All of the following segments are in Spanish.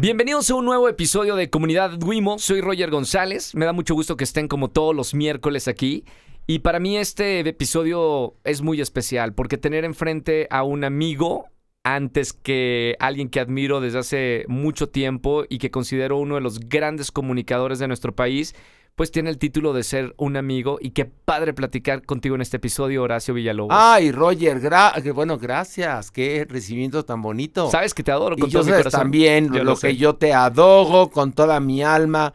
Bienvenidos a un nuevo episodio de Comunidad Wimo. Soy Roger González. Me da mucho gusto que estén como todos los miércoles aquí. Y para mí este episodio es muy especial porque tener enfrente a un amigo antes que alguien que admiro desde hace mucho tiempo y que considero uno de los grandes comunicadores de nuestro país pues tiene el título de ser un amigo y qué padre platicar contigo en este episodio, Horacio Villalobos. Ay, Roger, bueno, gracias, qué recibimiento tan bonito. Sabes que te adoro con todo mi corazón. también, yo lo, que yo te adoro con toda mi alma.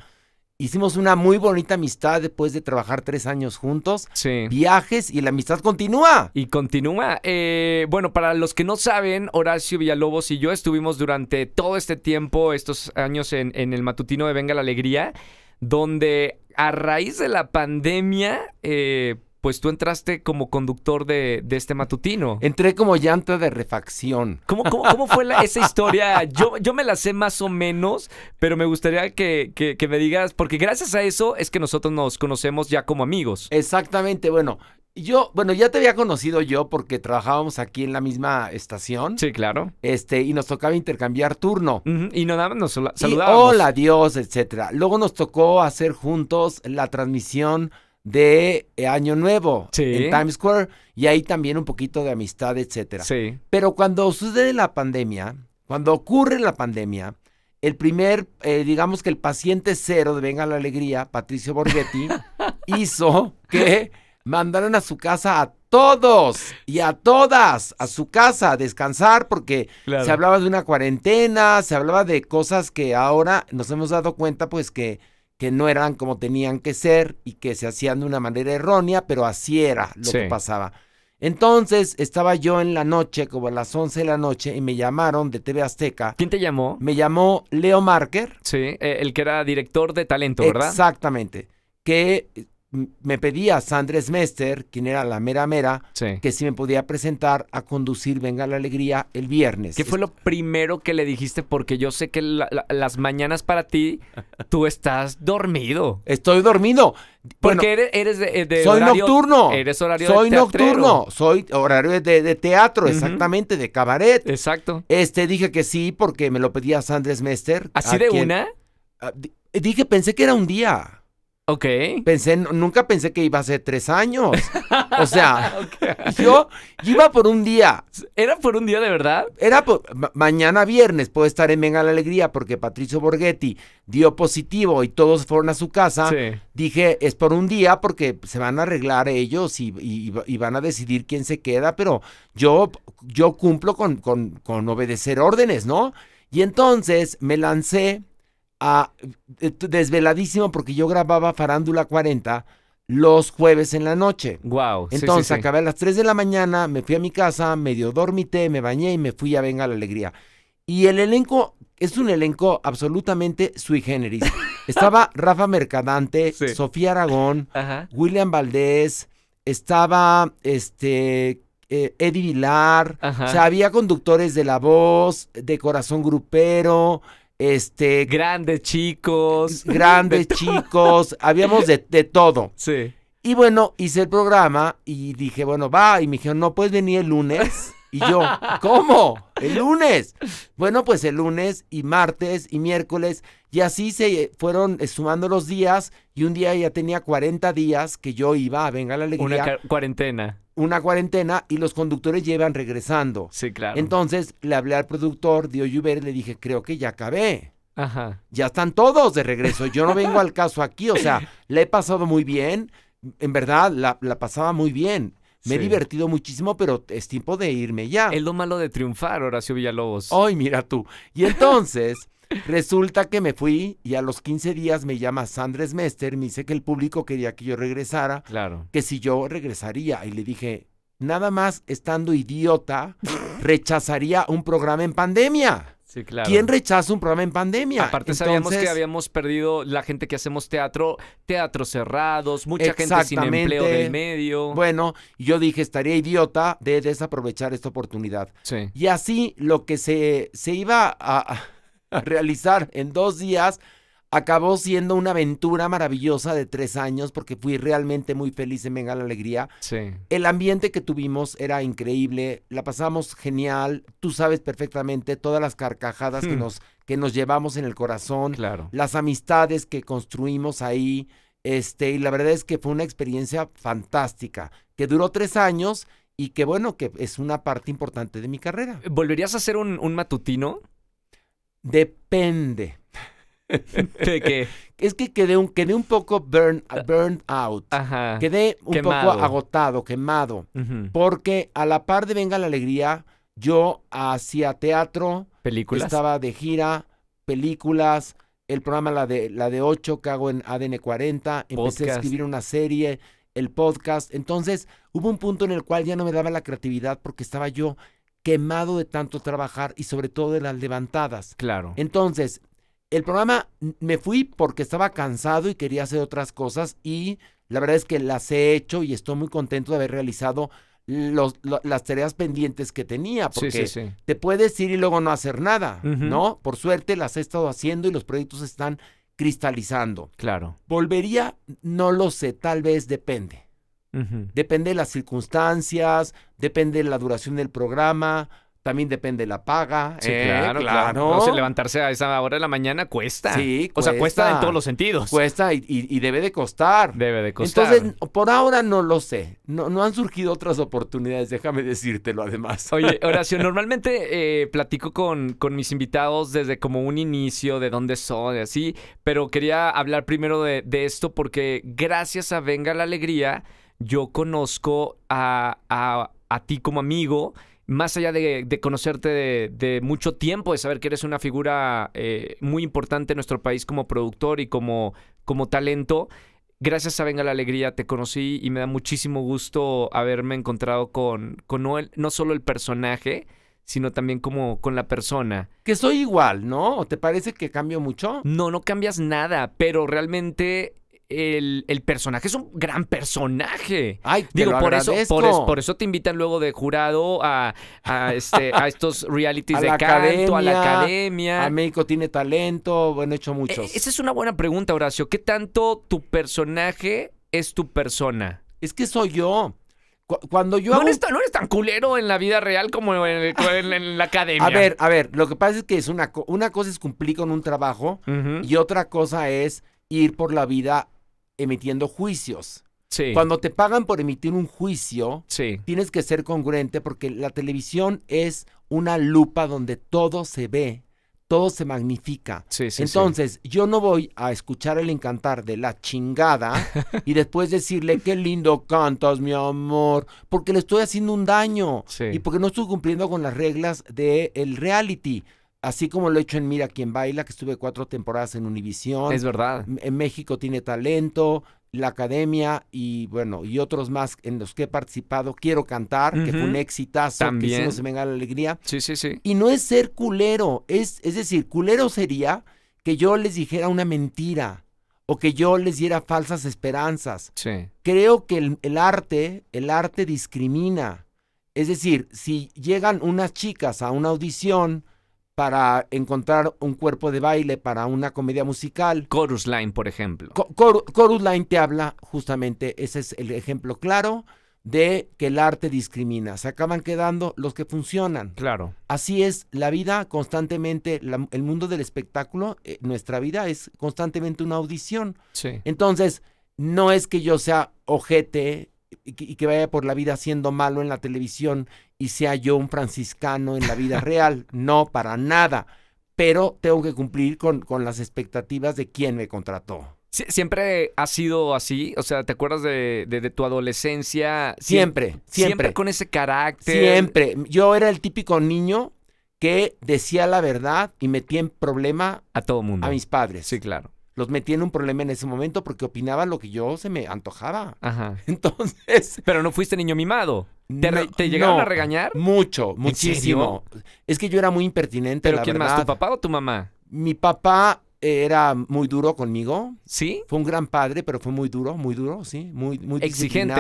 Hicimos una muy bonita amistad después de trabajar tres años juntos. Sí. Viajes y la amistad continúa. Y continúa. Eh, bueno, para los que no saben, Horacio Villalobos y yo estuvimos durante todo este tiempo, estos años en el matutino de Venga la Alegría, donde a raíz de la pandemia, eh, pues tú entraste como conductor de, este matutino. Entré como llanta de refacción. ¿Cómo, cómo, fue esa historia? Yo, yo me la sé más o menos, pero me gustaría que, que, me digas, porque gracias a eso es que nosotros nos conocemos ya como amigos. Exactamente, bueno, yo, bueno, ya te había conocido yo porque trabajábamos aquí en la misma estación. Sí, claro. Este, y nos tocaba intercambiar turno. Y nada nos saludábamos. hola, adiós, etcétera. Luego nos tocó hacer juntos la transmisión de eh, Año Nuevo en Times Square y ahí también un poquito de amistad, etcétera. Sí. Pero cuando sucede la pandemia, cuando ocurre la pandemia, el primer, eh, digamos que el paciente cero de Venga la Alegría, Patricio Borghetti, hizo que mandaron a su casa a todos y a todas a su casa a descansar porque se hablaba de una cuarentena, se hablaba de cosas que ahora nos hemos dado cuenta pues que, que no eran como tenían que ser y que se hacían de una manera errónea, pero así era lo que pasaba. Entonces estaba yo en la noche, como a las 11 de la noche, y me llamaron de TV Azteca. ¿Quién te llamó? Me llamó Leo Marker. Sí, eh, el que era director de talento, ¿verdad? Exactamente. Que me pedía a Sandres Mester, quien era la mera mera, que si me podía presentar a conducir Venga la Alegría el viernes. ¿Qué fue lo primero que le dijiste? Porque yo sé que las mañanas para ti, tú estás dormido. Estoy dormido. Porque eres, de, Soy nocturno. Eres horario Soy nocturno. Soy horario de, teatro, exactamente, de cabaret. Exacto. Este, dije que sí porque me lo pedía Sandres Mester. ¿Así de una? Ah, dije, pensé que era un día. Ok. Pensé, nunca pensé que iba a ser tres años. O sea, yo iba por un día. ¿Era por un día de verdad? Era por. mañana viernes puedo estar en Venga la Alegría porque Patricio Borghetti dio positivo y todos fueron a su casa. Sí. Dije, es por un día porque se van a arreglar ellos y, van a decidir quién se queda, pero yo, yo cumplo con, con obedecer órdenes, ¿no? Y entonces me lancé eh, desveladísimo porque yo grababa Farándula 40 los jueves en la noche. Wow. Entonces acabé a las 3 de la mañana, me fui a mi casa, medio dormité, me bañé y me fui a Venga la Alegría. Y el elenco es un elenco absolutamente sui generis. Estaba Rafa Mercadante, Sofía Aragón, William Valdés, estaba este eh, Eddie Vilar, o sea, había conductores de La Voz, de Corazón Grupero, este. Grandes chicos. Grandes chicos. Habíamos de, todo. Sí. Y bueno, hice el programa y dije, bueno, va. Y me dijeron, no puedes venir el lunes. Y yo, ¿cómo? El lunes. Bueno, pues el lunes y martes y miércoles. Y así se fueron sumando los días. Y un día ya tenía 40 días que yo iba a Venga la Alegría. Una cuarentena una cuarentena y los conductores llevan regresando. Sí, claro. Entonces le hablé al productor de Uber le dije, creo que ya acabé. Ajá. Ya están todos de regreso. Yo no vengo al caso aquí. O sea, le he pasado muy bien. En verdad, la, pasaba muy bien. Me he divertido muchísimo, pero es tiempo de irme ya. Es lo malo de triunfar, Horacio Villalobos. Ay, mira tú. Y entonces Resulta que me fui y a los 15 días me llama Sandres Mester, me dice que el público quería que yo regresara, claro. que si yo regresaría. Y le dije, nada más estando idiota, rechazaría un programa en pandemia. Sí, claro. ¿Quién rechaza un programa en pandemia? Aparte Entonces, sabíamos que habíamos perdido la gente que hacemos teatro, teatros cerrados, mucha gente sin empleo del medio. Bueno, yo dije, estaría idiota de desaprovechar esta oportunidad. Sí. Y así lo que se, se iba a realizar en dos días, acabó siendo una aventura maravillosa de tres años porque fui realmente muy feliz en Venga la Alegría. El ambiente que tuvimos era increíble, la pasamos genial, tú sabes perfectamente todas las carcajadas que, hmm. nos, que nos llevamos en el corazón, las amistades que construimos ahí, este, y la verdad es que fue una experiencia fantástica, que duró tres años y que bueno, que es una parte importante de mi carrera. ¿Volverías a hacer un, un matutino? Depende. ¿De Es que quedé un, quedé un poco burn, ah. burned out. Ajá. Quedé un poco agotado, quemado. Porque a la par de Venga la Alegría, yo hacía teatro. Películas. Estaba de gira, películas, el programa La de, la de 8 que hago en ADN 40. Empecé a escribir una serie, el podcast. Entonces, hubo un punto en el cual ya no me daba la creatividad porque estaba yo quemado de tanto trabajar y sobre todo de las levantadas. Claro. Entonces, el programa mm, me fui porque estaba cansado y quería hacer otras cosas y la verdad es que las he hecho y estoy muy contento de haber realizado las tareas pendientes que tenía, porque te puedes ir y luego no hacer nada, ¿no? Por suerte las he estado haciendo y los proyectos están cristalizando. Claro. ¿Volvería? No lo sé, tal vez depende. Depende de las circunstancias, depende de la duración del programa, también depende de la paga. ¿eh? claro, claro. levantarse a esa hora de la mañana cuesta. Sí, O sea, cuesta en todos los sentidos. Cuesta y, debe de costar. Debe de costar. Entonces, por ahora no lo sé. No, no han surgido otras oportunidades, déjame decírtelo además. Oye, Horacio, normalmente eh, platico con, con mis invitados desde como un inicio, de dónde son, y así, pero quería hablar primero de esto porque gracias a Venga la Alegría yo conozco a, ti como amigo, más allá de, conocerte de, mucho tiempo, de saber que eres una figura eh, muy importante en nuestro país como productor y como, como talento, gracias a Venga la Alegría te conocí y me da muchísimo gusto haberme encontrado con, con no, no solo el personaje, sino también como con la persona. Que soy igual, ¿no? te parece que cambio mucho? No, no cambias nada, pero realmente el, personaje es un gran personaje. Ay, Digo, por, eso, por, eso te invitan luego de jurado a, este, estos realities de canto, a la academia. A México tiene talento, han hecho muchos. E, esa es una buena pregunta, Horacio. ¿Qué tanto tu personaje es tu persona? Es que soy yo. Cuando yo. No, eres tan, culero en la vida real como en, la academia. A ver, a ver, lo que pasa es que es una, una cosa es cumplir con un trabajo y otra cosa es ir por la vida emitiendo juicios. Sí. Cuando te pagan por emitir un juicio, sí. tienes que ser congruente porque la televisión es una lupa donde todo se ve, todo se magnifica. Sí, Entonces, yo no voy a escuchar el encantar de la chingada y después decirle qué lindo cantas, mi amor, porque le estoy haciendo un daño y porque no estoy cumpliendo con las reglas del el reality. Así como lo he hecho en Mira quien baila, que estuve cuatro temporadas en Univisión. Es verdad. En México tiene talento, la academia y bueno, y otros más en los que he participado. Quiero cantar, que fue un exitazo, También. que hicimos Venga la Alegría. Sí, sí, sí. Y no es ser culero, es, es decir, culero sería que yo les dijera una mentira o que yo les diera falsas esperanzas. Sí. Creo que el arte, el arte discrimina. Es decir, si llegan unas chicas a una audición para encontrar un cuerpo de baile para una comedia musical. Chorus Line, por ejemplo. Chorus Line te habla justamente, ese es el ejemplo claro de que el arte discrimina. Se acaban quedando los que funcionan. Claro. Así es la vida constantemente, el mundo del espectáculo, eh, nuestra vida es constantemente una audición. Sí. Entonces, no es que yo sea ojete y que, vaya por la vida siendo malo en la televisión y sea yo un franciscano en la vida real. No, para nada. Pero tengo que cumplir con, con las expectativas de quien me contrató. ¿Siempre ha sido así? O sea, ¿te acuerdas de, de, de tu adolescencia? Siempre, siempre, siempre. con ese carácter. Siempre. Yo era el típico niño que decía la verdad y metía en problema a todo mundo. A mis padres. Sí, claro los metí en un problema en ese momento porque opinaba lo que yo se me antojaba. Ajá. Entonces. Pero no fuiste niño mimado. ¿Te, llegaron a regañar? Mucho, muchísimo. Es que yo era muy impertinente. ¿Pero la quién más? ¿Tu papá o tu mamá? Mi papá era muy duro conmigo. ¿Sí? Fue un gran padre, pero fue muy duro, muy duro, sí. Muy, muy exigente.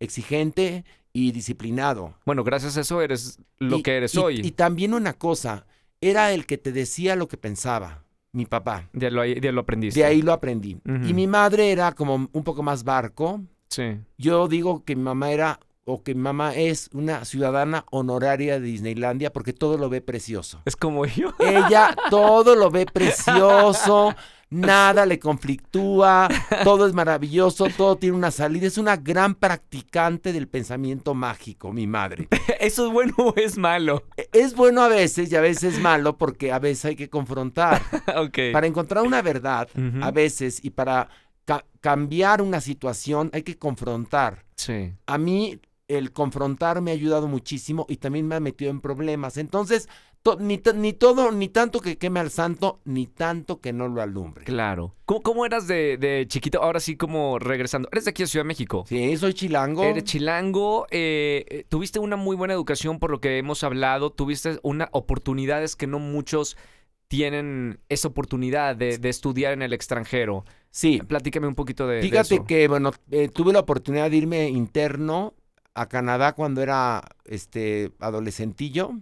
Exigente y disciplinado. Bueno, gracias a eso eres lo que eres hoy. Y también una cosa, era el que te decía lo que pensaba mi papá. De lo, de lo aprendiste. De ahí lo aprendí. Y mi madre era como un poco más barco. Sí. Yo digo que mi mamá era o que mi mamá es una ciudadana honoraria de Disneylandia porque todo lo ve precioso. Es como yo. Ella todo lo ve precioso. nada le conflictúa, todo es maravilloso, todo tiene una salida. Es una gran practicante del pensamiento mágico, mi madre. ¿Eso es bueno o es malo? E-, es bueno a veces y a veces es malo porque a veces hay que confrontar. Para encontrar una verdad, a veces, y para cambiar una situación, hay que confrontar. A mí el confrontar me ha ayudado muchísimo y también me ha metido en problemas. Entonces, ni, todo, ni tanto que queme al santo, ni tanto que no lo alumbre. Claro. ¿Cómo, eras de, de, chiquito? Ahora sí, como regresando. Eres de aquí a Ciudad de México. Sí, soy chilango. Eres chilango. Eh, eh, tuviste una muy buena educación, por lo que hemos hablado. Tuviste una oportunidades que no muchos tienen esa oportunidad de, de estudiar en el extranjero. Sí. Platícame un poquito de, Fíjate que, bueno, eh, tuve la oportunidad de irme interno a Canadá cuando era este adolescentillo.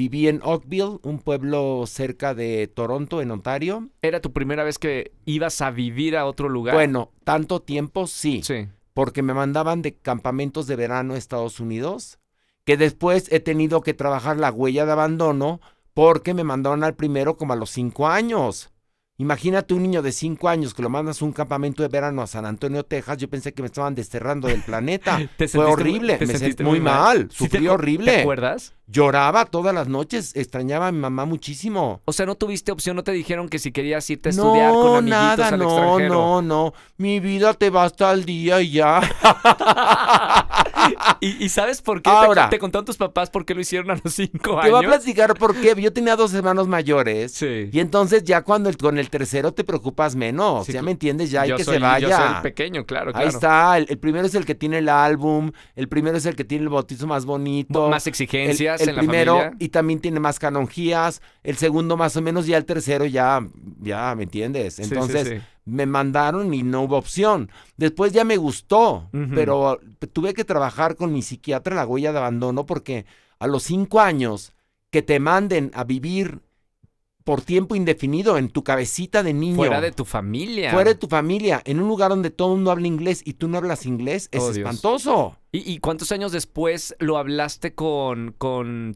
Viví en Oakville, un pueblo cerca de Toronto, en Ontario. ¿Era tu primera vez que ibas a vivir a otro lugar? Bueno, tanto tiempo sí. Sí. Porque me mandaban de campamentos de verano a Estados Unidos, que después he tenido que trabajar la huella de abandono porque me mandaron al primero como a los cinco años. Imagínate un niño de cinco años que lo mandas a un campamento de verano a San Antonio, Texas. Yo pensé que me estaban desterrando del planeta. Fue horrible, me sentí muy mal, sufrí horrible. ¿Te acuerdas? Lloraba todas las noches, extrañaba a mi mamá muchísimo. O sea, no tuviste opción, no te dijeron que si querías irte a estudiar con amiguitos nada, al no, extranjero. No, no, no. Mi vida te basta el día y ya. ¿Y, sabes por qué Ahora, te, contaron tus papás por qué lo hicieron a los cinco años? Te voy a platicar por qué. Yo tenía dos hermanos mayores. Sí. Y entonces ya cuando con el tercero te preocupas menos. ya me entiendes, ya hay que se vaya. el pequeño, claro, claro. Ahí está. El, primero es el que tiene el álbum. El primero es el que tiene el bautizo más bonito. Más exigencias el primero, y también tiene más canonjías, el segundo más o menos, y el tercero ya, ya, ¿me entiendes? Entonces me mandaron y no hubo opción. Después ya me gustó, pero tuve que trabajar con mi psiquiatra la huella de abandono porque a los cinco años que te manden a vivir por tiempo indefinido en tu cabecita de niño. Fuera de tu familia. Fuera de tu familia, en un lugar donde todo el mundo habla inglés y tú no hablas inglés, es oh, espantoso. ¿Y, cuántos años después lo hablaste con,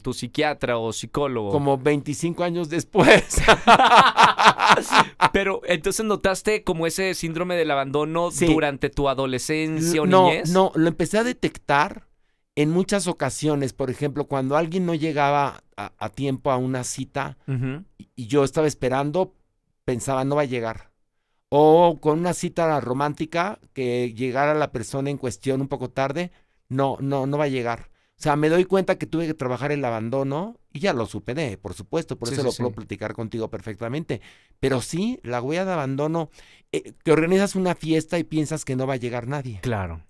tu psiquiatra o psicólogo? Como 25 años después. Pero entonces notaste como ese síndrome del abandono durante tu adolescencia o no, niñez. No, lo empecé a detectar en muchas ocasiones. Por ejemplo, cuando alguien no llegaba a, tiempo a una cita y yo estaba esperando, pensaba no va a llegar o con una cita romántica que llegara la persona en cuestión un poco tarde, no, no, no va a llegar. O sea, me doy cuenta que tuve que trabajar el abandono y ya lo superé, por supuesto, por eso lo puedo platicar contigo perfectamente. Pero sí, la huella de abandono, te eh, que organizas una fiesta y piensas que no va a llegar nadie. Claro.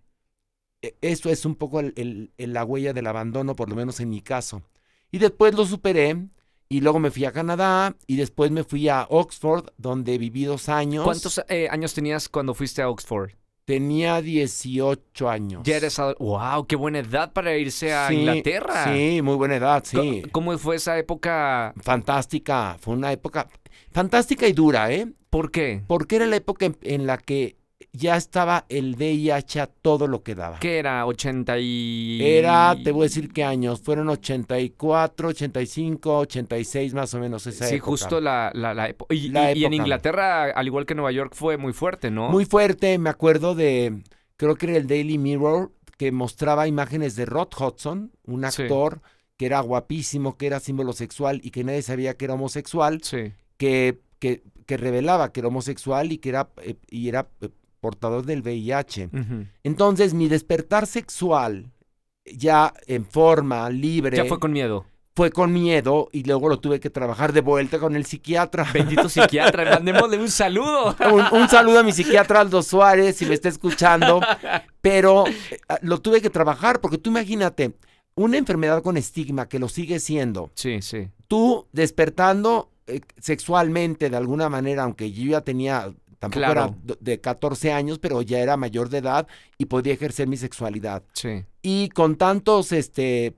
E, eso es un poco la huella del abandono, por lo menos en mi caso. Y después lo superé y luego me fui a Canadá y después me fui a Oxford, donde viví dos años. ¿Cuántos eh, años tenías cuando fuiste a Oxford? Tenía 18 años. Ya eres ¡Wow! ¡Qué buena edad para irse a Inglaterra! Sí, muy buena edad, sí. ¿Cómo fue esa época? Fantástica. Fue una época fantástica y dura, ¿eh? ¿Por qué? Porque era la época en la que ya estaba el DIH a todo lo que daba. ¿Qué era? 80 y... Era, te voy a decir qué años, fueron 84, 85, 86 más o menos esa Sí, justo la, la, época. Y en Inglaterra, al igual que en Nueva York, fue muy fuerte, ¿no? Muy fuerte, me acuerdo de, creo que era el Daily Mirror, que mostraba imágenes de Rod Hudson, un actor que era guapísimo, que era símbolo sexual y que nadie sabía que era homosexual, sí. que, que, que revelaba que era homosexual y que era, eh, y era eh, portador del VIH. Entonces, mi despertar sexual, ya en forma libre. Ya fue con miedo. Fue con miedo y luego lo tuve que trabajar de vuelta con el psiquiatra. Bendito psiquiatra, mandémosle un saludo. Un, saludo a mi psiquiatra Aldo Suárez, si me está escuchando. Pero eh, lo tuve que trabajar porque tú imagínate, una enfermedad con estigma que lo sigue siendo. Sí, sí. Tú despertando eh, sexualmente de alguna manera, aunque yo ya tenía Tampoco era de 14 años, pero ya era mayor de edad y podía ejercer mi sexualidad. Sí. Y con tantos este,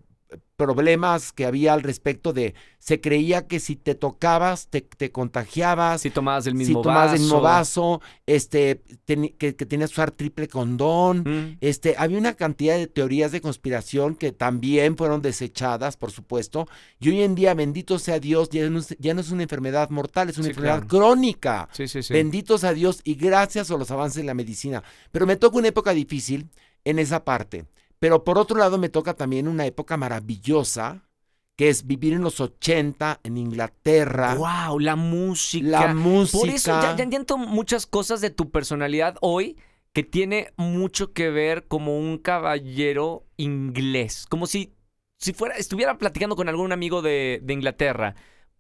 problemas que había al respecto de se creía que si te tocabas te, contagiabas si tomabas el mismo, vaso. este que, tenías que usar triple condón mm. este había una cantidad de teorías de conspiración que también fueron desechadas por supuesto y hoy en día bendito sea Dios ya no, ya no es una enfermedad mortal es una enfermedad crónica sí, bendito sea Dios y gracias a los avances de la medicina pero me tocó una época difícil en esa parte pero por otro lado me toca también una época maravillosa, que es vivir en los 80 en Inglaterra. ¡Wow! La música. La música. Por eso ya, entiendo muchas cosas de tu personalidad hoy que tiene mucho que ver como un caballero inglés. Como si, si fuera, estuviera platicando con algún amigo de, de Inglaterra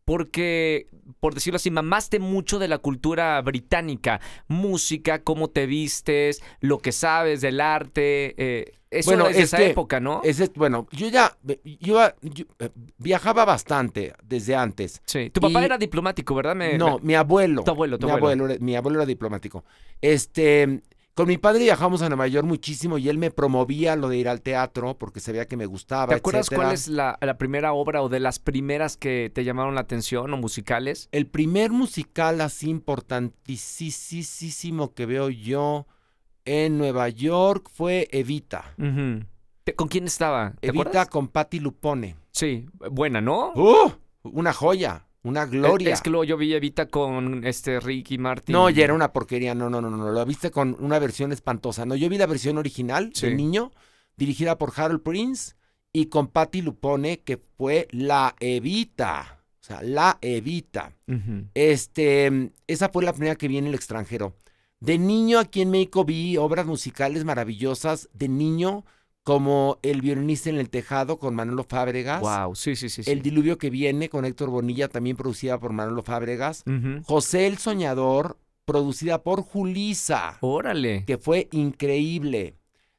porque, por decirlo así, mamaste mucho de la cultura británica, música, cómo te vistes, lo que sabes del arte. Eh, eso bueno, es de esa época, ¿no? Es, bueno, yo ya yo, ah, eh, viajaba bastante desde antes. Sí. Tu papá era diplomático, ¿verdad? no, mi abuelo. Tu abuelo, tu abuelo. abuelo. Mi abuelo era diplomático. Este, con mi padre viajamos a Nueva York muchísimo y él me promovía lo de ir al teatro porque sabía que me gustaba. ¿Te acuerdas cuál es la, primera obra o de las primeras que te llamaron la atención o musicales? El primer musical así importantísimo que veo yo en Nueva York fue Evita. ¿Con quién estaba? Evita con Patti Lupone. Sí, buena, ¿no? ¡Uh! Una joya. Una gloria. Es, que luego yo vi Evita con este Ricky Martin. No, ya era una porquería. No, no, no, no. Lo viste con una versión espantosa. No, yo vi la versión original El niño, dirigida por Harold Prince y con Patti Lupone, que fue la Evita. O sea, la Evita. Este, esa fue la primera que vi en el extranjero. De niño aquí en México vi obras musicales maravillosas. De niño como El violinista en el tejado con Manolo Fábregas. Wow, sí, sí, sí. El diluvio que viene con Héctor Bonilla, también producida por Manolo Fábregas. José el Soñador, producida por Julisa. Órale. Que fue increíble.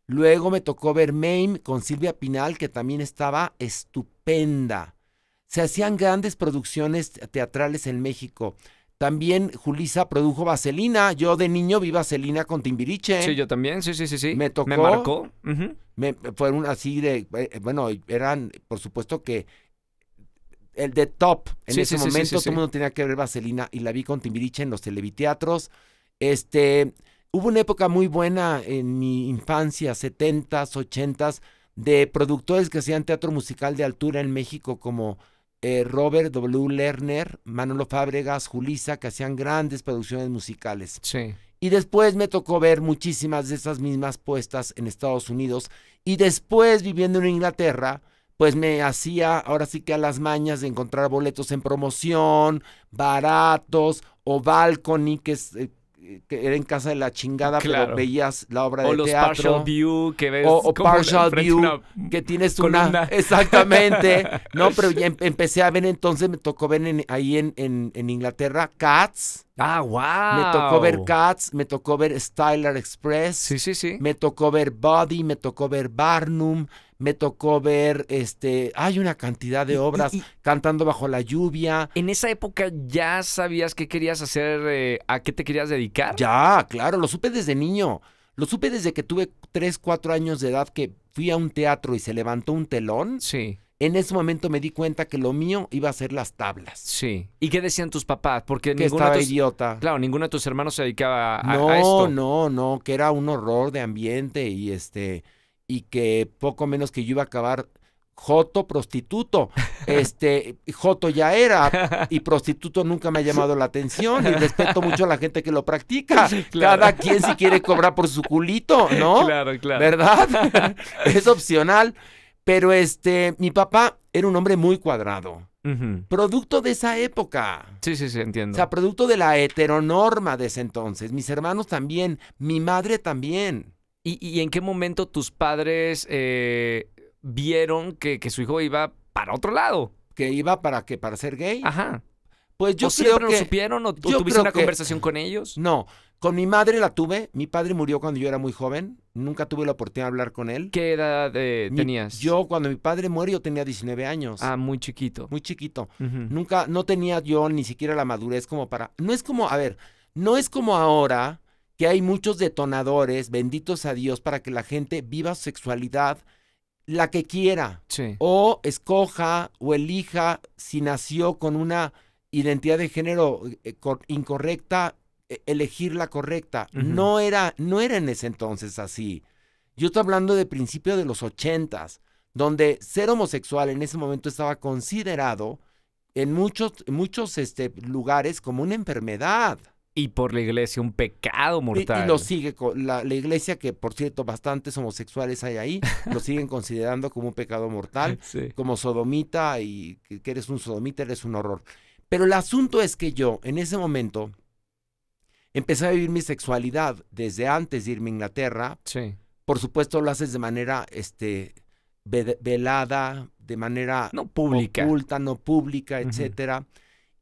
Luego me tocó ver Mame con Silvia Pinal, que también estaba estupenda. Se hacían grandes producciones teatrales en México. También Julisa produjo Vaselina. Yo de niño vi Vaselina con Timbiriche. Sí, yo también, sí, sí, sí, sí. Me tocó. Me marcó. me, fueron así de, eh, bueno, eran, por supuesto que el de top. En ese momento todo el mundo tenía que ver Vaselina y la vi con Timbiriche en los televiteatros. Este, hubo una época muy buena en mi infancia, 70s, 80s, de productores que hacían teatro musical de altura en México como... Eh, Robert W. Lerner, Manolo Fábregas, Julisa, que hacían grandes producciones musicales. Sí. Y después me tocó ver muchísimas de esas mismas puestas en Estados Unidos. Y después, viviendo en Inglaterra, pues me hacía ahora sí que a las mañas de encontrar boletos en promoción, baratos, o balcony, que es eh, eh, era en casa de la chingada, pero veías la obra de los view que ves o, partial view que tienes una exactamente, no, pero ya em, empecé a ver entonces me tocó ver ahí en, en, en, Inglaterra Cats. Ah, wow. Me tocó ver Cats, me tocó ver Styler Express. Sí, sí, sí. Me tocó ver Body, me tocó ver Barnum me tocó ver, este, hay una cantidad de obras cantando bajo la lluvia. ¿En esa época ya sabías qué querías hacer, eh, a qué te querías dedicar? Ya, claro, lo supe desde niño. Lo supe desde que tuve 3, 4 años de edad que fui a un teatro y se levantó un telón. Sí. En ese momento me di cuenta que lo mío iba a ser las tablas. Sí. ¿Y qué decían tus papás? Porque que estaba idiota. Claro, ninguno de tus hermanos se dedicaba a, no, a esto. No, no, no, que era un horror de ambiente y este y que poco menos que yo iba a acabar Joto prostituto. Este, Joto ya era y prostituto nunca me ha llamado la atención y respeto mucho a la gente que lo practica. Cada quien si quiere cobrar por su culito, ¿no? Claro, claro. ¿Verdad? es opcional. Pero este, mi papá era un hombre muy cuadrado. Producto de esa época. Sí, sí, sí, entiendo. O sea, producto de la heteronorma de ese entonces. Mis hermanos también, mi madre también. ¿Y, en qué momento tus padres eh, vieron que, su hijo iba para otro lado? Que iba para que para ser gay. Ajá. Pues yo ¿O creo que lo supieron o, tuviste una conversación con ellos? No, con mi madre la tuve. Mi padre murió cuando yo era muy joven. Nunca tuve la oportunidad de hablar con él. ¿Qué edad eh, tenías? Yo, cuando mi padre murió yo tenía 19 años. Ah, muy chiquito. Muy chiquito. Nunca, no tenía yo ni siquiera la madurez como para. No es como, a ver, no es como ahora que hay muchos detonadores, benditos a Dios, para que la gente viva sexualidad la que quiera. O escoja o elija si nació con una identidad de género eh, incorrecta, e-, elegir la correcta. No era, no era en ese entonces así. Yo estoy hablando de principio de los ochentas, donde ser homosexual en ese momento estaba considerado en muchos, muchos este, lugares como una enfermedad y por la iglesia un pecado mortal. Y, lo sigue la, iglesia, que por cierto bastantes homosexuales hay ahí, lo siguen considerando como un pecado mortal, como sodomita y que eres un sodomita, eres un horror. Pero el asunto es que yo en ese momento empecé a vivir mi sexualidad desde antes de irme a Inglaterra. Sí. Por supuesto lo haces de manera este velada, de manera no pública, oculta, no pública, etcétera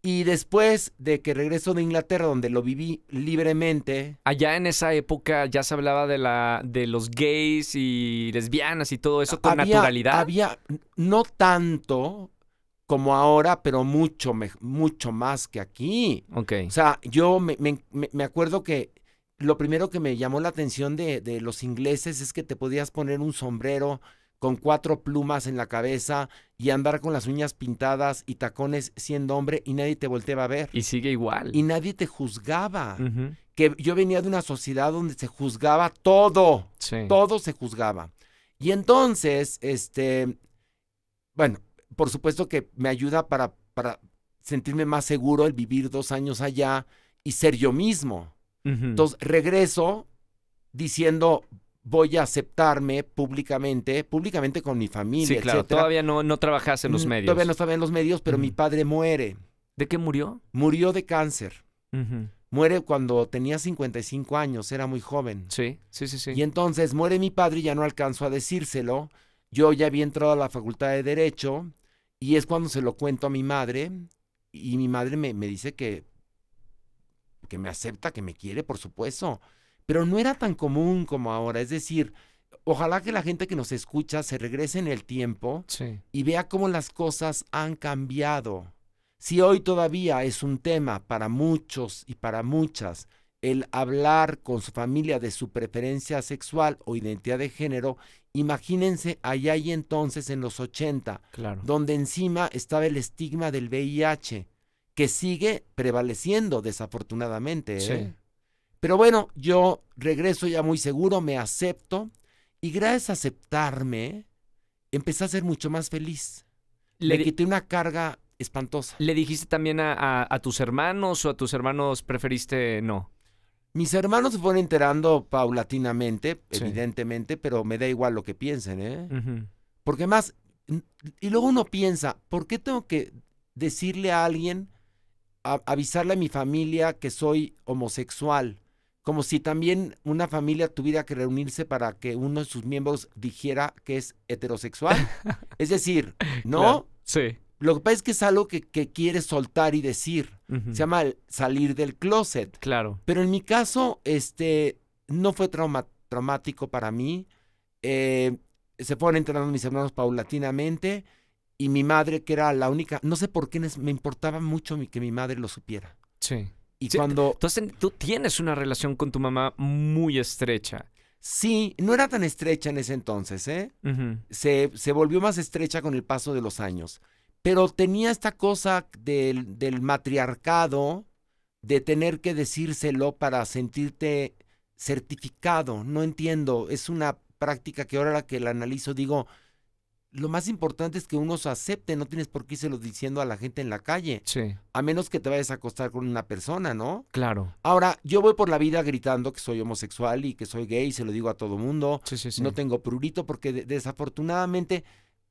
y después de que regreso de Inglaterra, donde lo viví libremente. Allá en esa época ya se hablaba de la de los gays y lesbianas y todo eso con naturalidad. Había no tanto como ahora, pero mucho, mucho más que aquí. O sea, yo me, me, acuerdo que lo primero que me llamó la atención de, de los ingleses es que te podías poner un sombrero con cuatro plumas en la cabeza y andar con las uñas pintadas y tacones siendo hombre y nadie te volteaba a ver. Y sigue igual. Y nadie te juzgaba. Que yo venía de una sociedad donde se juzgaba todo. Todo se juzgaba. Y entonces, este, bueno, por supuesto que me ayuda para, para sentirme más seguro el vivir dos años allá y ser yo mismo. Entonces regreso diciendo, voy a aceptarme públicamente, públicamente con mi familia. Sí, claro, todavía no, no trabajas en los mm, medios. Todavía no estaba en los medios, pero mi padre muere. ¿De qué murió? Murió de cáncer. Muere cuando tenía 55 años, era muy joven. Sí, sí, sí, sí. Y entonces muere mi padre y ya no alcanzo a decírselo. Yo ya había entrado a la facultad de Derecho y es cuando se lo cuento a mi madre y mi madre me, dice que, que me acepta, que me quiere, por supuesto pero no era tan común como ahora. Es decir, ojalá que la gente que nos escucha se regrese en el tiempo y vea cómo las cosas han cambiado. Si hoy todavía es un tema para muchos y para muchas el hablar con su familia de su preferencia sexual o identidad de género, imagínense allá y entonces en los 80, donde encima estaba el estigma del VIH, que sigue prevaleciendo desafortunadamente. ¿eh? Pero bueno, yo regreso ya muy seguro, me acepto y gracias a aceptarme, empecé a ser mucho más feliz. Le, quité una carga espantosa. ¿Le dijiste también a, tus hermanos o a tus hermanos preferiste no? Mis hermanos se fueron enterando paulatinamente, evidentemente, pero me da igual lo que piensen, ¿eh? Porque más, y luego uno piensa, ¿por qué tengo que decirle a alguien, avisarle a mi familia que soy homosexual? como si también una familia tuviera que reunirse para que uno de sus miembros dijera que es heterosexual. es decir, ¿no? sí. Lo que pasa es que es algo que, quieres soltar y decir. Se llama salir del closet. Claro. Pero en mi caso, este, no fue traumático para mí. Eh, se fueron entrenando mis hermanos paulatinamente y mi madre, que era la única, no sé por qué me importaba mucho que mi madre lo supiera. Sí. Y cuando... Entonces tú tienes una relación con tu mamá muy estrecha. Sí, no era tan estrecha en ese entonces, ¿eh? se, se, volvió más estrecha con el paso de los años. Pero tenía esta cosa del, del matriarcado, de tener que decírselo para sentirte certificado. No entiendo, es una práctica que ahora la que la analizo digo, lo más importante es que uno se acepte, no tienes por qué irse diciendo a la gente en la calle. Sí. A menos que te vayas a acostar con una persona, ¿no? Claro. Ahora, yo voy por la vida gritando que soy homosexual y que soy gay, se lo digo a todo mundo. Sí, sí, sí. No tengo prurito porque desafortunadamente,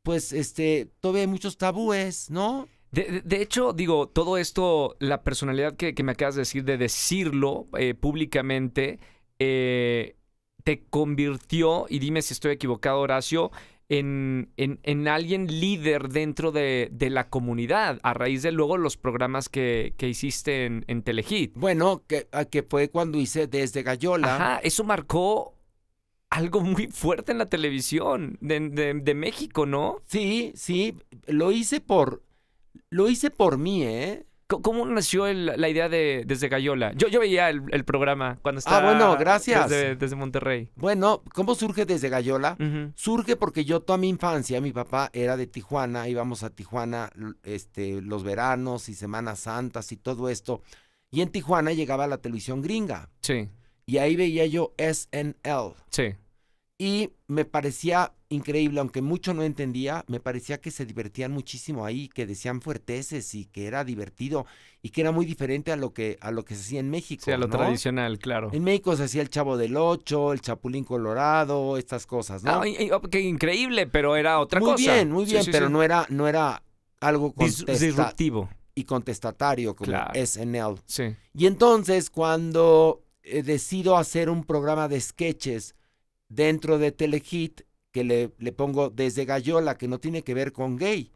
pues, este, todavía hay muchos tabúes, ¿no? De, hecho, digo, todo esto, la personalidad que, me acabas de decir, de decirlo eh, públicamente, eh, te convirtió, y dime si estoy equivocado, Horacio, en, en, alguien líder dentro de, la comunidad, a raíz de luego los programas que, hiciste en, en Telehit. Bueno, que, ah, que fue cuando hice desde Gallola. Ajá, eso marcó algo muy fuerte en la televisión de, de, México, ¿no? Sí, sí, lo hice por, lo hice por mí, ¿eh? ¿Cómo nació la idea de desde Gallola? Yo, yo veía el, programa cuando ah, estaba. Ah, bueno, gracias. Desde, Monterrey. Bueno, ¿cómo surge desde Gallola? Surge porque yo toda mi infancia, mi papá era de Tijuana, íbamos a Tijuana este, los veranos y Semanas Santas y todo esto. Y en Tijuana llegaba la televisión gringa. Sí. Y ahí veía yo SNL. Sí y me parecía increíble, aunque mucho no entendía, me parecía que se divertían muchísimo ahí, que decían fuerteces y que era divertido y que era muy diferente a lo que, a lo que se hacía en México. Sí, a lo tradicional, claro. En México se hacía el Chavo del Ocho, el Chapulín Colorado, estas cosas, ¿no? Ah, increíble, pero era otra cosa. Muy bien, muy bien, pero no era, no era algo disruptivo. Y contestatario como SNL. Sí. Y entonces cuando eh, decido hacer un programa de sketches, dentro de Telehit, que le, le pongo desde Gallola, que no tiene que ver con gay,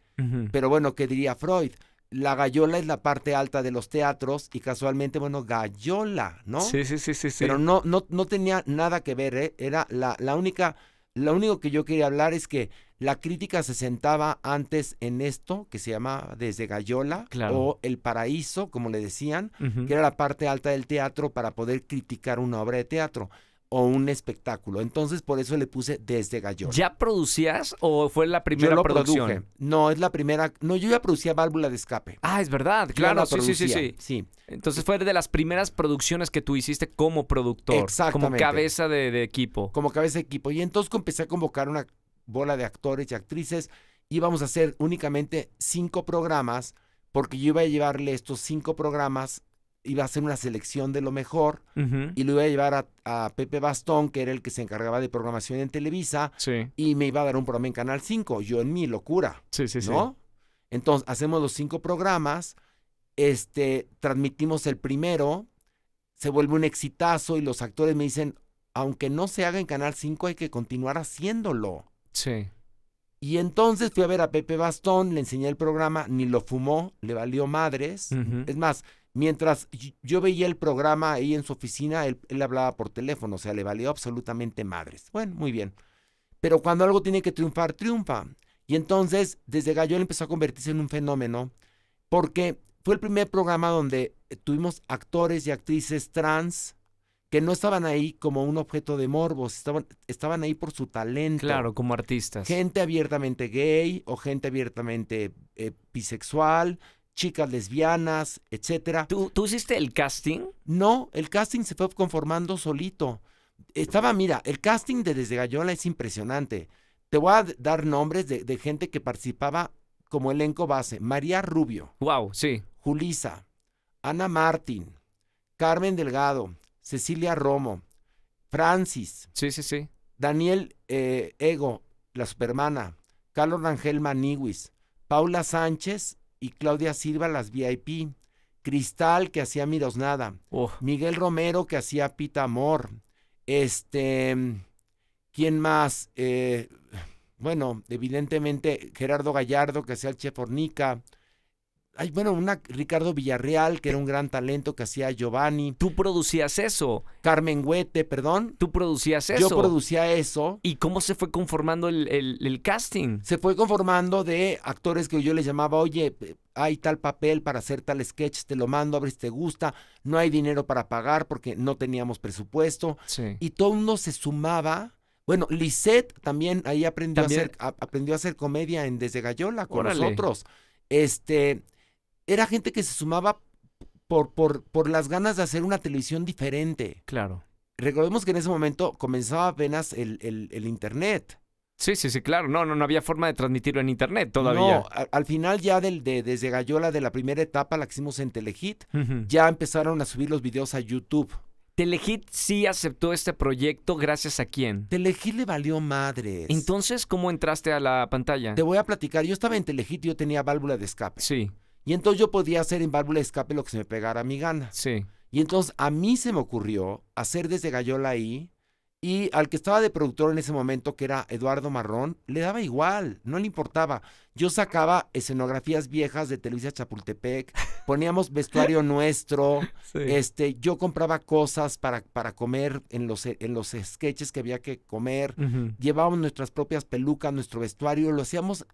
pero bueno, ¿qué diría Freud? La gallola es la parte alta de los teatros y casualmente, bueno, gallola, ¿no? Sí, sí, sí, sí. Pero no, no, no tenía nada que ver, ¿eh? era la, la única, lo único que yo quería hablar es que la crítica se sentaba antes en esto, que se llama desde Gallola, o El Paraíso, como le decían, que era la parte alta del teatro para poder criticar una obra de teatro o un espectáculo. Entonces, por eso le puse Desde Gallón. ¿Ya producías o fue la primera producción? No, es la primera. No, yo ya producía Válvula de Escape. Ah, es verdad, claro, sí, sí, sí, Entonces, fue de las primeras producciones que tú hiciste como productor. Exactamente. Como cabeza de, de equipo. Como cabeza de equipo. Y entonces empecé a convocar una bola de actores y actrices. Íbamos a hacer únicamente cinco programas, porque yo iba a llevarle estos cinco programas iba a hacer una selección de lo mejor y lo iba a llevar a, Pepe Bastón, que era el que se encargaba de programación en Televisa, y me iba a dar un programa en Canal 5, yo en mi locura. ¿no? Entonces, hacemos los cinco programas, este, transmitimos el primero, se vuelve un exitazo y los actores me dicen, aunque no se haga en Canal 5, hay que continuar haciéndolo. Sí. Y entonces fui a ver a Pepe Bastón, le enseñé el programa, ni lo fumó, le valió madres. Es más, Mientras yo veía el programa ahí en su oficina, él, hablaba por teléfono, o sea, le valió absolutamente madres. Bueno, muy bien. Pero cuando algo tiene que triunfar, triunfa. Y entonces, desde Gallo empezó a convertirse en un fenómeno, porque fue el primer programa donde tuvimos actores y actrices trans que no estaban ahí como un objeto de morbos, estaban, estaban ahí por su talento. Claro, como artistas. Gente abiertamente gay o gente abiertamente eh, bisexual, chicas lesbianas, etcétera. ¿Tú, ¿Tú hiciste el casting? No, el casting se fue conformando solito. Estaba, mira, el casting de Desde Gallola es impresionante. Te voy a dar nombres de, gente que participaba como elenco base. María Rubio. Wow, sí. Julisa, Ana Martín, Carmen Delgado, Cecilia Romo, Francis. Sí, sí, sí. Daniel eh, Ego, la supermana, Carlos Rangel Maniwis, Paula Sánchez y Claudia Silva las VIP, Cristal que hacía Mirosnada, Miguel Romero que hacía Pita Amor, este, ¿quién más? Eh, bueno, evidentemente Gerardo Gallardo que hacía el Chef bueno, una Ricardo Villarreal, que era un gran talento que hacía Giovanni. Tú producías eso. Carmen Huete, perdón. Tú producías eso. Yo producía eso. ¿Y cómo se fue conformando el, casting? Se fue conformando de actores que yo les llamaba, oye, hay tal papel para hacer tal sketch, te lo mando, a te gusta. No hay dinero para pagar porque no teníamos presupuesto. Sí. Y todo mundo se sumaba. Bueno, Lisette también ahí aprendió, A hacer, aprendió a hacer comedia en Desde Gallola con nosotros. Este era gente que se sumaba por, por, por las ganas de hacer una televisión diferente. Claro. Recordemos que en ese momento comenzaba apenas el, Internet. Sí, sí, sí, claro. No, no, no había forma de transmitirlo en internet todavía. No, al, final ya del, desde Gallola de la primera etapa, la que hicimos en Telehit, ya empezaron a subir los videos a YouTube. Telehit sí aceptó este proyecto gracias a quién. Telehit le valió madre. Entonces, ¿cómo entraste a la pantalla? Te voy a platicar. Yo estaba en Telehit, yo tenía válvula de escape. Sí. Y entonces yo podía hacer en válvula de escape lo que se me pegara a mi gana. Sí. Y entonces a mí se me ocurrió hacer desde Gallola ahí y al que estaba de productor en ese momento, que era Eduardo Marrón, le daba igual, no le importaba. Yo sacaba escenografías viejas de Televisa Chapultepec, poníamos vestuario nuestro, este, yo compraba cosas para, para comer en los, en los sketches que había que comer, llevábamos nuestras propias pelucas, nuestro vestuario, lo hacíamos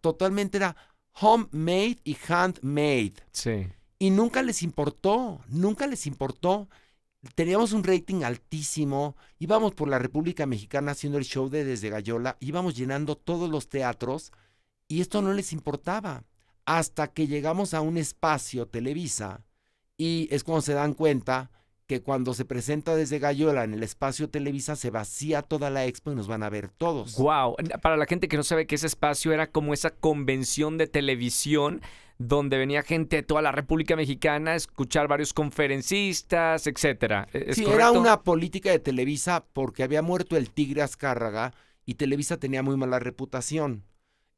totalmente, era homemade y handmade. Sí. Y nunca les importó, nunca les importó. Teníamos un rating altísimo, íbamos por la República Mexicana haciendo el show de Desde Gallola, íbamos llenando todos los teatros y esto no les importaba. Hasta que llegamos a un espacio Televisa y es cuando se dan cuenta que cuando se presenta desde Gallola en el espacio Televisa se vacía toda la expo y nos van a ver todos. Wow, para la gente que no sabe que ese espacio era como esa convención de televisión donde venía gente de toda la República Mexicana a escuchar varios conferencistas, etcétera. ¿E-, sí, era una política de Televisa porque había muerto el Tigre Azcárraga y Televisa tenía muy mala reputación.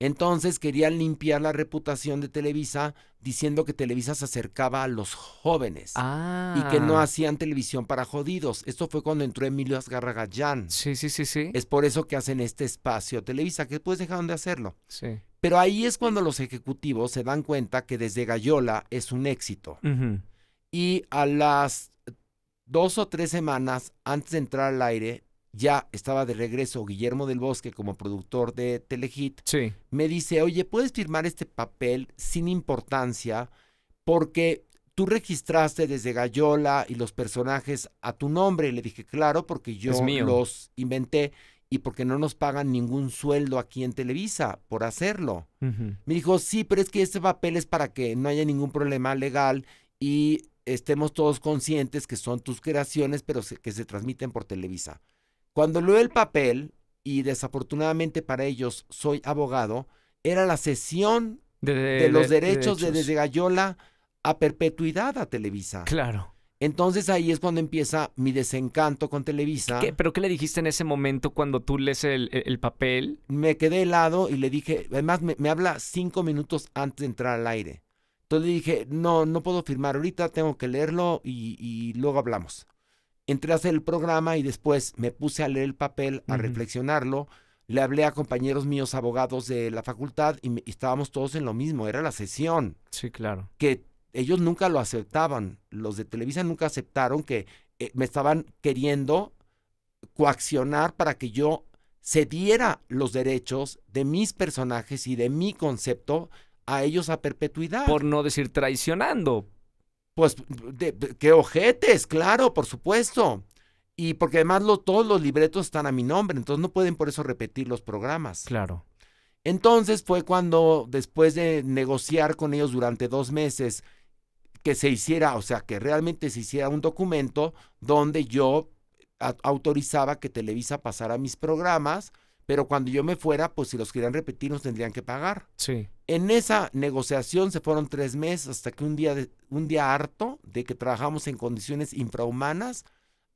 Entonces querían limpiar la reputación de Televisa diciendo que Televisa se acercaba a los jóvenes y que no ah. hacían televisión para jodidos. Esto fue cuando entró Emilio Azgarra Sí, sí, sí, sí. Es por eso que hacen este espacio Televisa, que después pues dejaron de hacerlo. Sí. Pero ahí es cuando los ejecutivos se dan cuenta que desde Gallola es un éxito. Y a las dos o tres semanas antes de entrar al aire, ya estaba de regreso Guillermo del Bosque como productor de Telehit, sí. me dice, oye, puedes firmar este papel sin importancia porque tú registraste desde Gallola y los personajes a tu nombre. le dije, claro, porque yo los inventé y porque no nos pagan ningún sueldo aquí en Televisa por hacerlo. Me dijo, sí, pero es que este papel es para que no haya ningún problema legal y estemos todos conscientes que son tus creaciones, pero que se transmiten por Televisa. Cuando leo el papel, y desafortunadamente para ellos soy abogado, era la sesión de, los derechos de desde Gallola a perpetuidad a Televisa. Claro. Entonces ahí es cuando empieza mi desencanto con Televisa. ¿Pero qué le dijiste en ese momento cuando tú lees el, papel? Me quedé helado y le dije, además me, habla cinco minutos antes de entrar al aire. Entonces le dije, no, no puedo firmar ahorita, tengo que leerlo y luego hablamos entré a hacer el programa y después me puse a leer el papel, a reflexionarlo. Le hablé a compañeros míos abogados de la facultad y, estábamos todos en lo mismo, era la sesión. Sí, claro. Que ellos nunca lo aceptaban, los de Televisa nunca aceptaron que eh, me estaban queriendo coaccionar para que yo cediera los derechos de mis personajes y de mi concepto a ellos a perpetuidad. Por no decir traicionando, pues, de, qué ojetes, claro, por supuesto. Y porque además todos los libretos están a mi nombre, entonces no pueden por eso repetir los programas. Claro. Entonces fue cuando, después de negociar con ellos durante dos meses, que se hiciera, o sea, que realmente se hiciera un documento donde yo autorizaba que Televisa pasara mis programas pero cuando yo me fuera, pues si los querían repetir nos tendrían que pagar. Sí. En esa negociación se fueron tres meses hasta que un día, un día harto de que trabajamos en condiciones infrahumanas,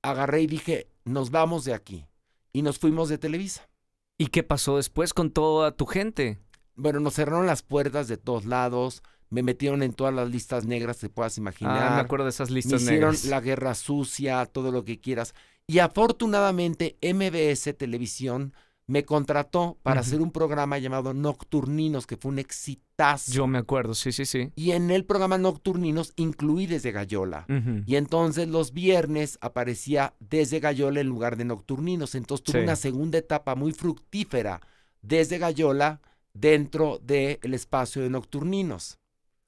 agarré y dije, nos vamos de aquí. Y nos fuimos de Televisa. ¿Y qué pasó después con toda tu gente? Bueno, nos cerraron las puertas de todos lados, me metieron en todas las listas negras, que puedas imaginar. Ah, me acuerdo de esas listas me hicieron la guerra sucia, todo lo que quieras. Y afortunadamente MBS Televisión me contrató para hacer un programa llamado Nocturninos, que fue un exitazo. Yo me acuerdo, sí, sí, sí. Y en el programa Nocturninos incluí desde Gallola. Y entonces los viernes aparecía desde Gallola en lugar de Nocturninos. Entonces tuve una segunda etapa muy fructífera desde Gallola dentro del espacio de Nocturninos.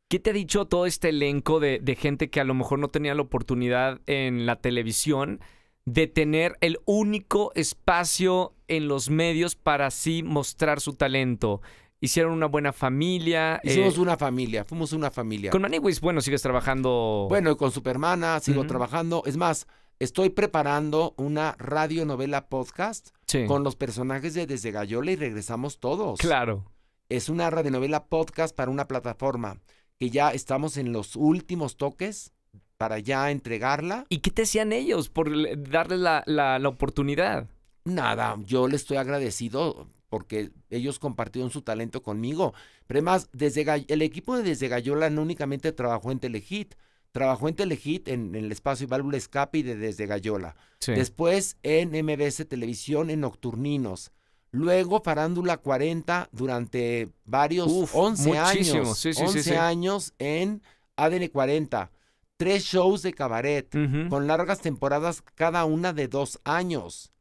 ¿Qué te ha dicho todo este elenco de gente que a lo mejor no tenía la oportunidad en la televisión? de tener el único espacio en los medios para así mostrar su talento. Hicieron una buena familia. Hicimos eh, una familia, fuimos una familia. Con Maniwis, bueno, sigues trabajando. Bueno, con Supermana sigo trabajando. Es más, estoy preparando una radionovela podcast con los personajes de Desde Gallola y regresamos todos. Claro. Es una radionovela podcast para una plataforma que ya estamos en los últimos toques para ya entregarla. ¿Y qué te decían ellos por darles la, oportunidad? Nada, yo les estoy agradecido porque ellos compartieron su talento conmigo. Pero además, desde el equipo de Desde Gallola no únicamente trabajó en Telehit, trabajó en Telehit en, el espacio y válvula escape de Desde Gallola. Después en MBS Televisión en Nocturninos. Luego Farándula 40 durante varios 11 años. Sí, 11 años en ADN 40 tres shows de cabaret con largas temporadas, cada una de dos años.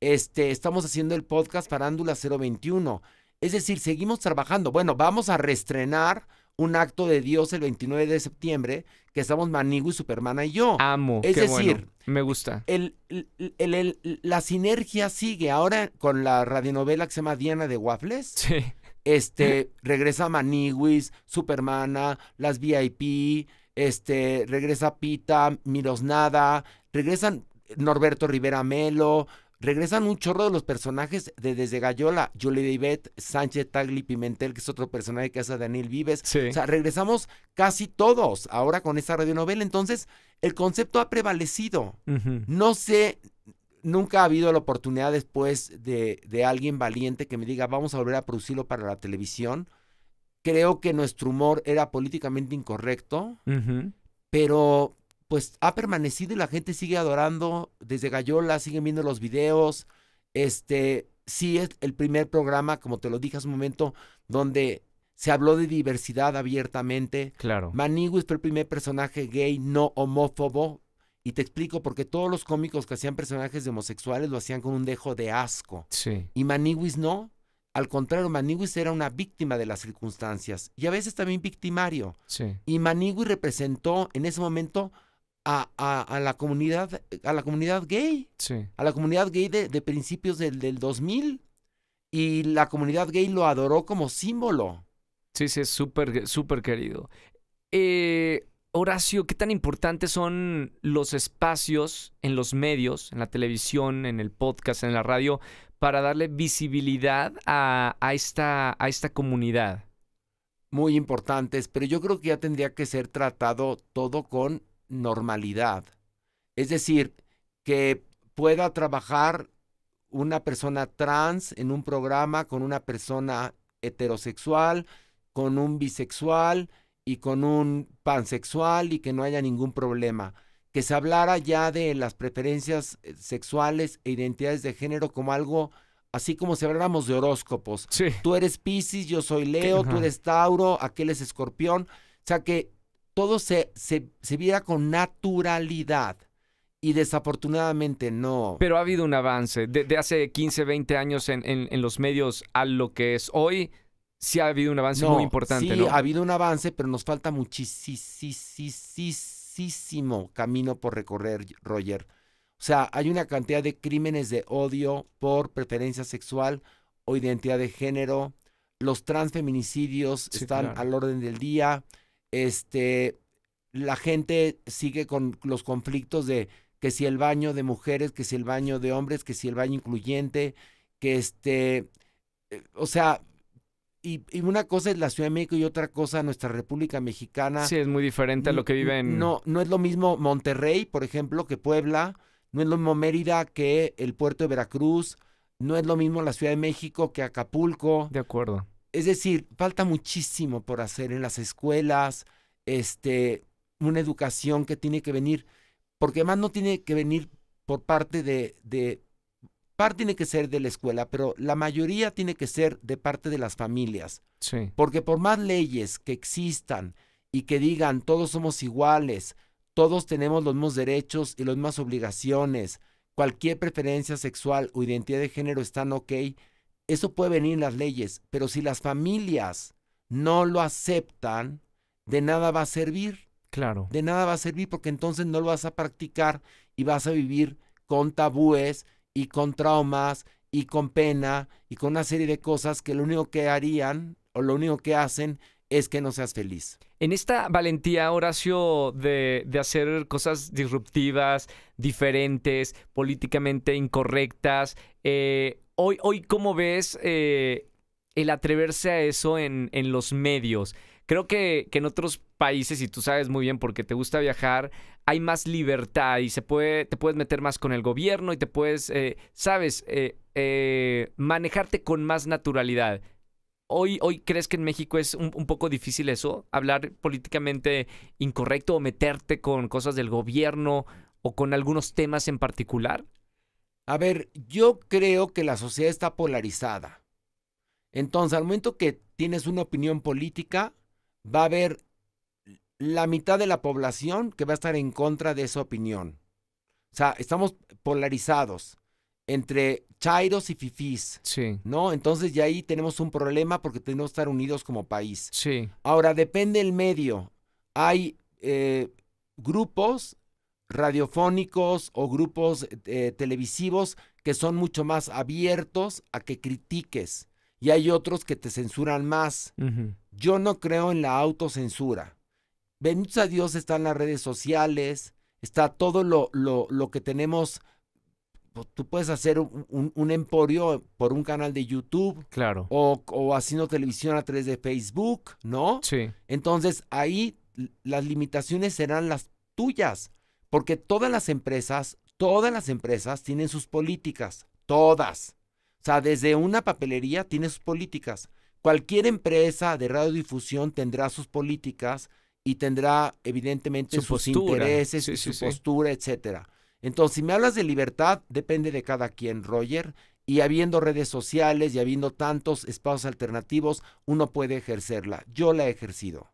Este, estamos haciendo el podcast Farándula 021. Es decir, seguimos trabajando. Bueno, vamos a reestrenar un acto de Dios el 29 de septiembre, que estamos y Supermana y yo. Amo. Es decir, me gusta. El, el, la sinergia sigue ahora con la radionovela que se llama Diana de Waffles. Sí. Este, regresa Maniguis, Supermana, las VIP, este, regresa Pita, Mirosnada, regresan Norberto Rivera Melo, regresan un chorro de los personajes de desde Gallola, Julie David, Sánchez Tagli Pimentel, que es otro personaje que hace Daniel Vives. Sí. O sea, regresamos casi todos ahora con esa radionovela. Entonces, el concepto ha prevalecido. No sé, nunca ha habido la oportunidad después de, de, alguien valiente que me diga, vamos a volver a producirlo para la televisión creo que nuestro humor era políticamente incorrecto, pero pues ha permanecido y la gente sigue adorando desde Gallola, siguen viendo los videos. Este, sí es el primer programa, como te lo dije hace un momento, donde se habló de diversidad abiertamente. Claro. Maniguis fue el primer personaje gay no homófobo. Y te explico, porque todos los cómicos que hacían personajes homosexuales lo hacían con un dejo de asco. Sí. Y Maniguis no. Al contrario, Manigüis era una víctima de las circunstancias y a veces también victimario. Sí. Y Manigüis representó en ese momento a, la comunidad a la comunidad gay, sí. a la comunidad gay de, principios del, 2000 y la comunidad gay lo adoró como símbolo. Sí, sí, es súper súper querido. Eh, Horacio, ¿qué tan importantes son los espacios en los medios, en la televisión, en el podcast, en la radio, para darle visibilidad a, esta comunidad? Muy importantes, pero yo creo que ya tendría que ser tratado todo con normalidad. Es decir, que pueda trabajar una persona trans en un programa con una persona heterosexual, con un bisexual y con un pansexual y que no haya ningún problema que se hablara ya de las preferencias sexuales e identidades de género como algo así como si habláramos de horóscopos. Tú eres Pisces, yo soy Leo, tú eres Tauro, aquel es Escorpión. O sea, que todo se, se, viera con naturalidad. Y desafortunadamente no. Pero ha habido un avance. De, hace 15, 20 años en, en, los medios a lo que es hoy, sí ha habido un avance muy importante. Sí, ha habido un avance, pero nos falta muchísimo camino por recorrer, Roger. O sea, hay una cantidad de crímenes de odio por preferencia sexual o identidad de género. Los transfeminicidios están al orden del día. Este, la gente sigue con los conflictos de que si el baño de mujeres, que si el baño de hombres, que si el baño incluyente, que este, eh, o sea, y, una cosa es la Ciudad de México y otra cosa nuestra República Mexicana. Sí, es muy diferente a lo que viven. No, no es lo mismo Monterrey, por ejemplo, que Puebla, no es lo mismo Mérida que el puerto de Veracruz, no es lo mismo la Ciudad de México que Acapulco. De acuerdo. Es decir, falta muchísimo por hacer en las escuelas, este, una educación que tiene que venir, porque más no tiene que venir por parte de parte tiene que ser de la escuela, pero la mayoría tiene que ser de parte de las familias. Sí. Porque por más leyes que existan y que digan todos somos iguales, todos tenemos los mismos derechos y las mismas obligaciones, cualquier preferencia sexual o identidad de género están ok, eso puede venir en las leyes, pero si las familias no lo aceptan, de nada va a servir. Claro. De nada va a servir porque entonces no lo vas a practicar y vas a vivir con tabúes y con traumas y con pena y con una serie de cosas que lo único que harían o lo único que hacen es que no seas feliz. En esta valentía, Horacio, de, hacer cosas disruptivas, diferentes, políticamente incorrectas, eh, hoy, hoy, ¿cómo ves eh, el atreverse a eso en, en los medios? Creo que, en otros países, y tú sabes muy bien porque te gusta viajar, hay más libertad y se puede, te puedes meter más con el gobierno y te puedes, eh, sabes, eh, eh, manejarte con más naturalidad. Hoy, hoy crees que en México es un, poco difícil eso, hablar políticamente incorrecto o meterte con cosas del gobierno o con algunos temas en particular? A ver, yo creo que la sociedad está polarizada. Entonces, al momento que tienes una opinión política, va a haber la mitad de la población que va a estar en contra de esa opinión. O sea, estamos polarizados entre chairos y fifís. Sí. ¿No? Entonces ya ahí tenemos un problema porque tenemos que estar unidos como país. Sí. Ahora, depende el medio. Hay eh, grupos radiofónicos o grupos eh, televisivos que son mucho más abiertos a que critiques y hay otros que te censuran más. Yo no creo en la autocensura. Benditos a Dios están las redes sociales, está todo lo, lo, que tenemos. Tú puedes hacer un, emporio por un canal de YouTube. Claro. O, o haciendo televisión a través de Facebook, ¿no? Sí. Entonces ahí las limitaciones serán las tuyas. Porque todas las empresas, todas las empresas tienen sus políticas. Todas sea, desde una papelería tiene sus políticas. Cualquier empresa de radiodifusión tendrá sus políticas y tendrá evidentemente sus intereses, su postura, etcétera. Entonces, si me hablas de libertad, depende de cada quien, Roger. Y habiendo redes sociales y habiendo tantos espacios alternativos, uno puede ejercerla. Yo la he ejercido.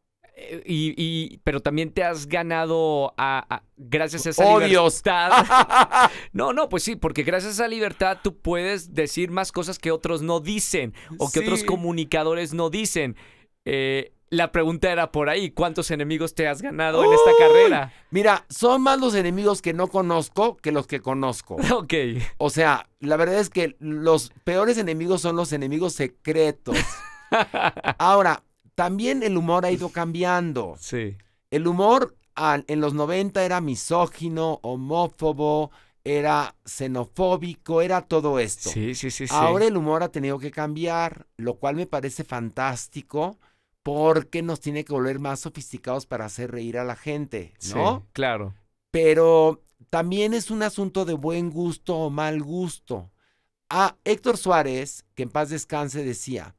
Eh, y, pero también te has ganado a, gracias a esa libertad. no, no, pues sí, porque gracias a esa libertad tú puedes decir más cosas que otros no dicen o que otros comunicadores no dicen. Eh, la pregunta era por ahí, ¿cuántos enemigos te has ganado en esta carrera? Mira, son más los enemigos que no conozco que los que conozco. Ok. O sea, la verdad es que los peores enemigos son los enemigos secretos. Ahora, también el humor ha ido cambiando. Sí. El humor en los 90 era misógino, homófobo, era xenofóbico, era todo esto. Sí, sí, sí. Ahora el humor ha tenido que cambiar, lo cual me parece fantástico porque nos tiene que volver más sofisticados para hacer reír a la gente, ¿no? Sí, claro. Pero también es un asunto de buen gusto o mal gusto. A ah, Héctor Suárez, que en paz descanse, decía,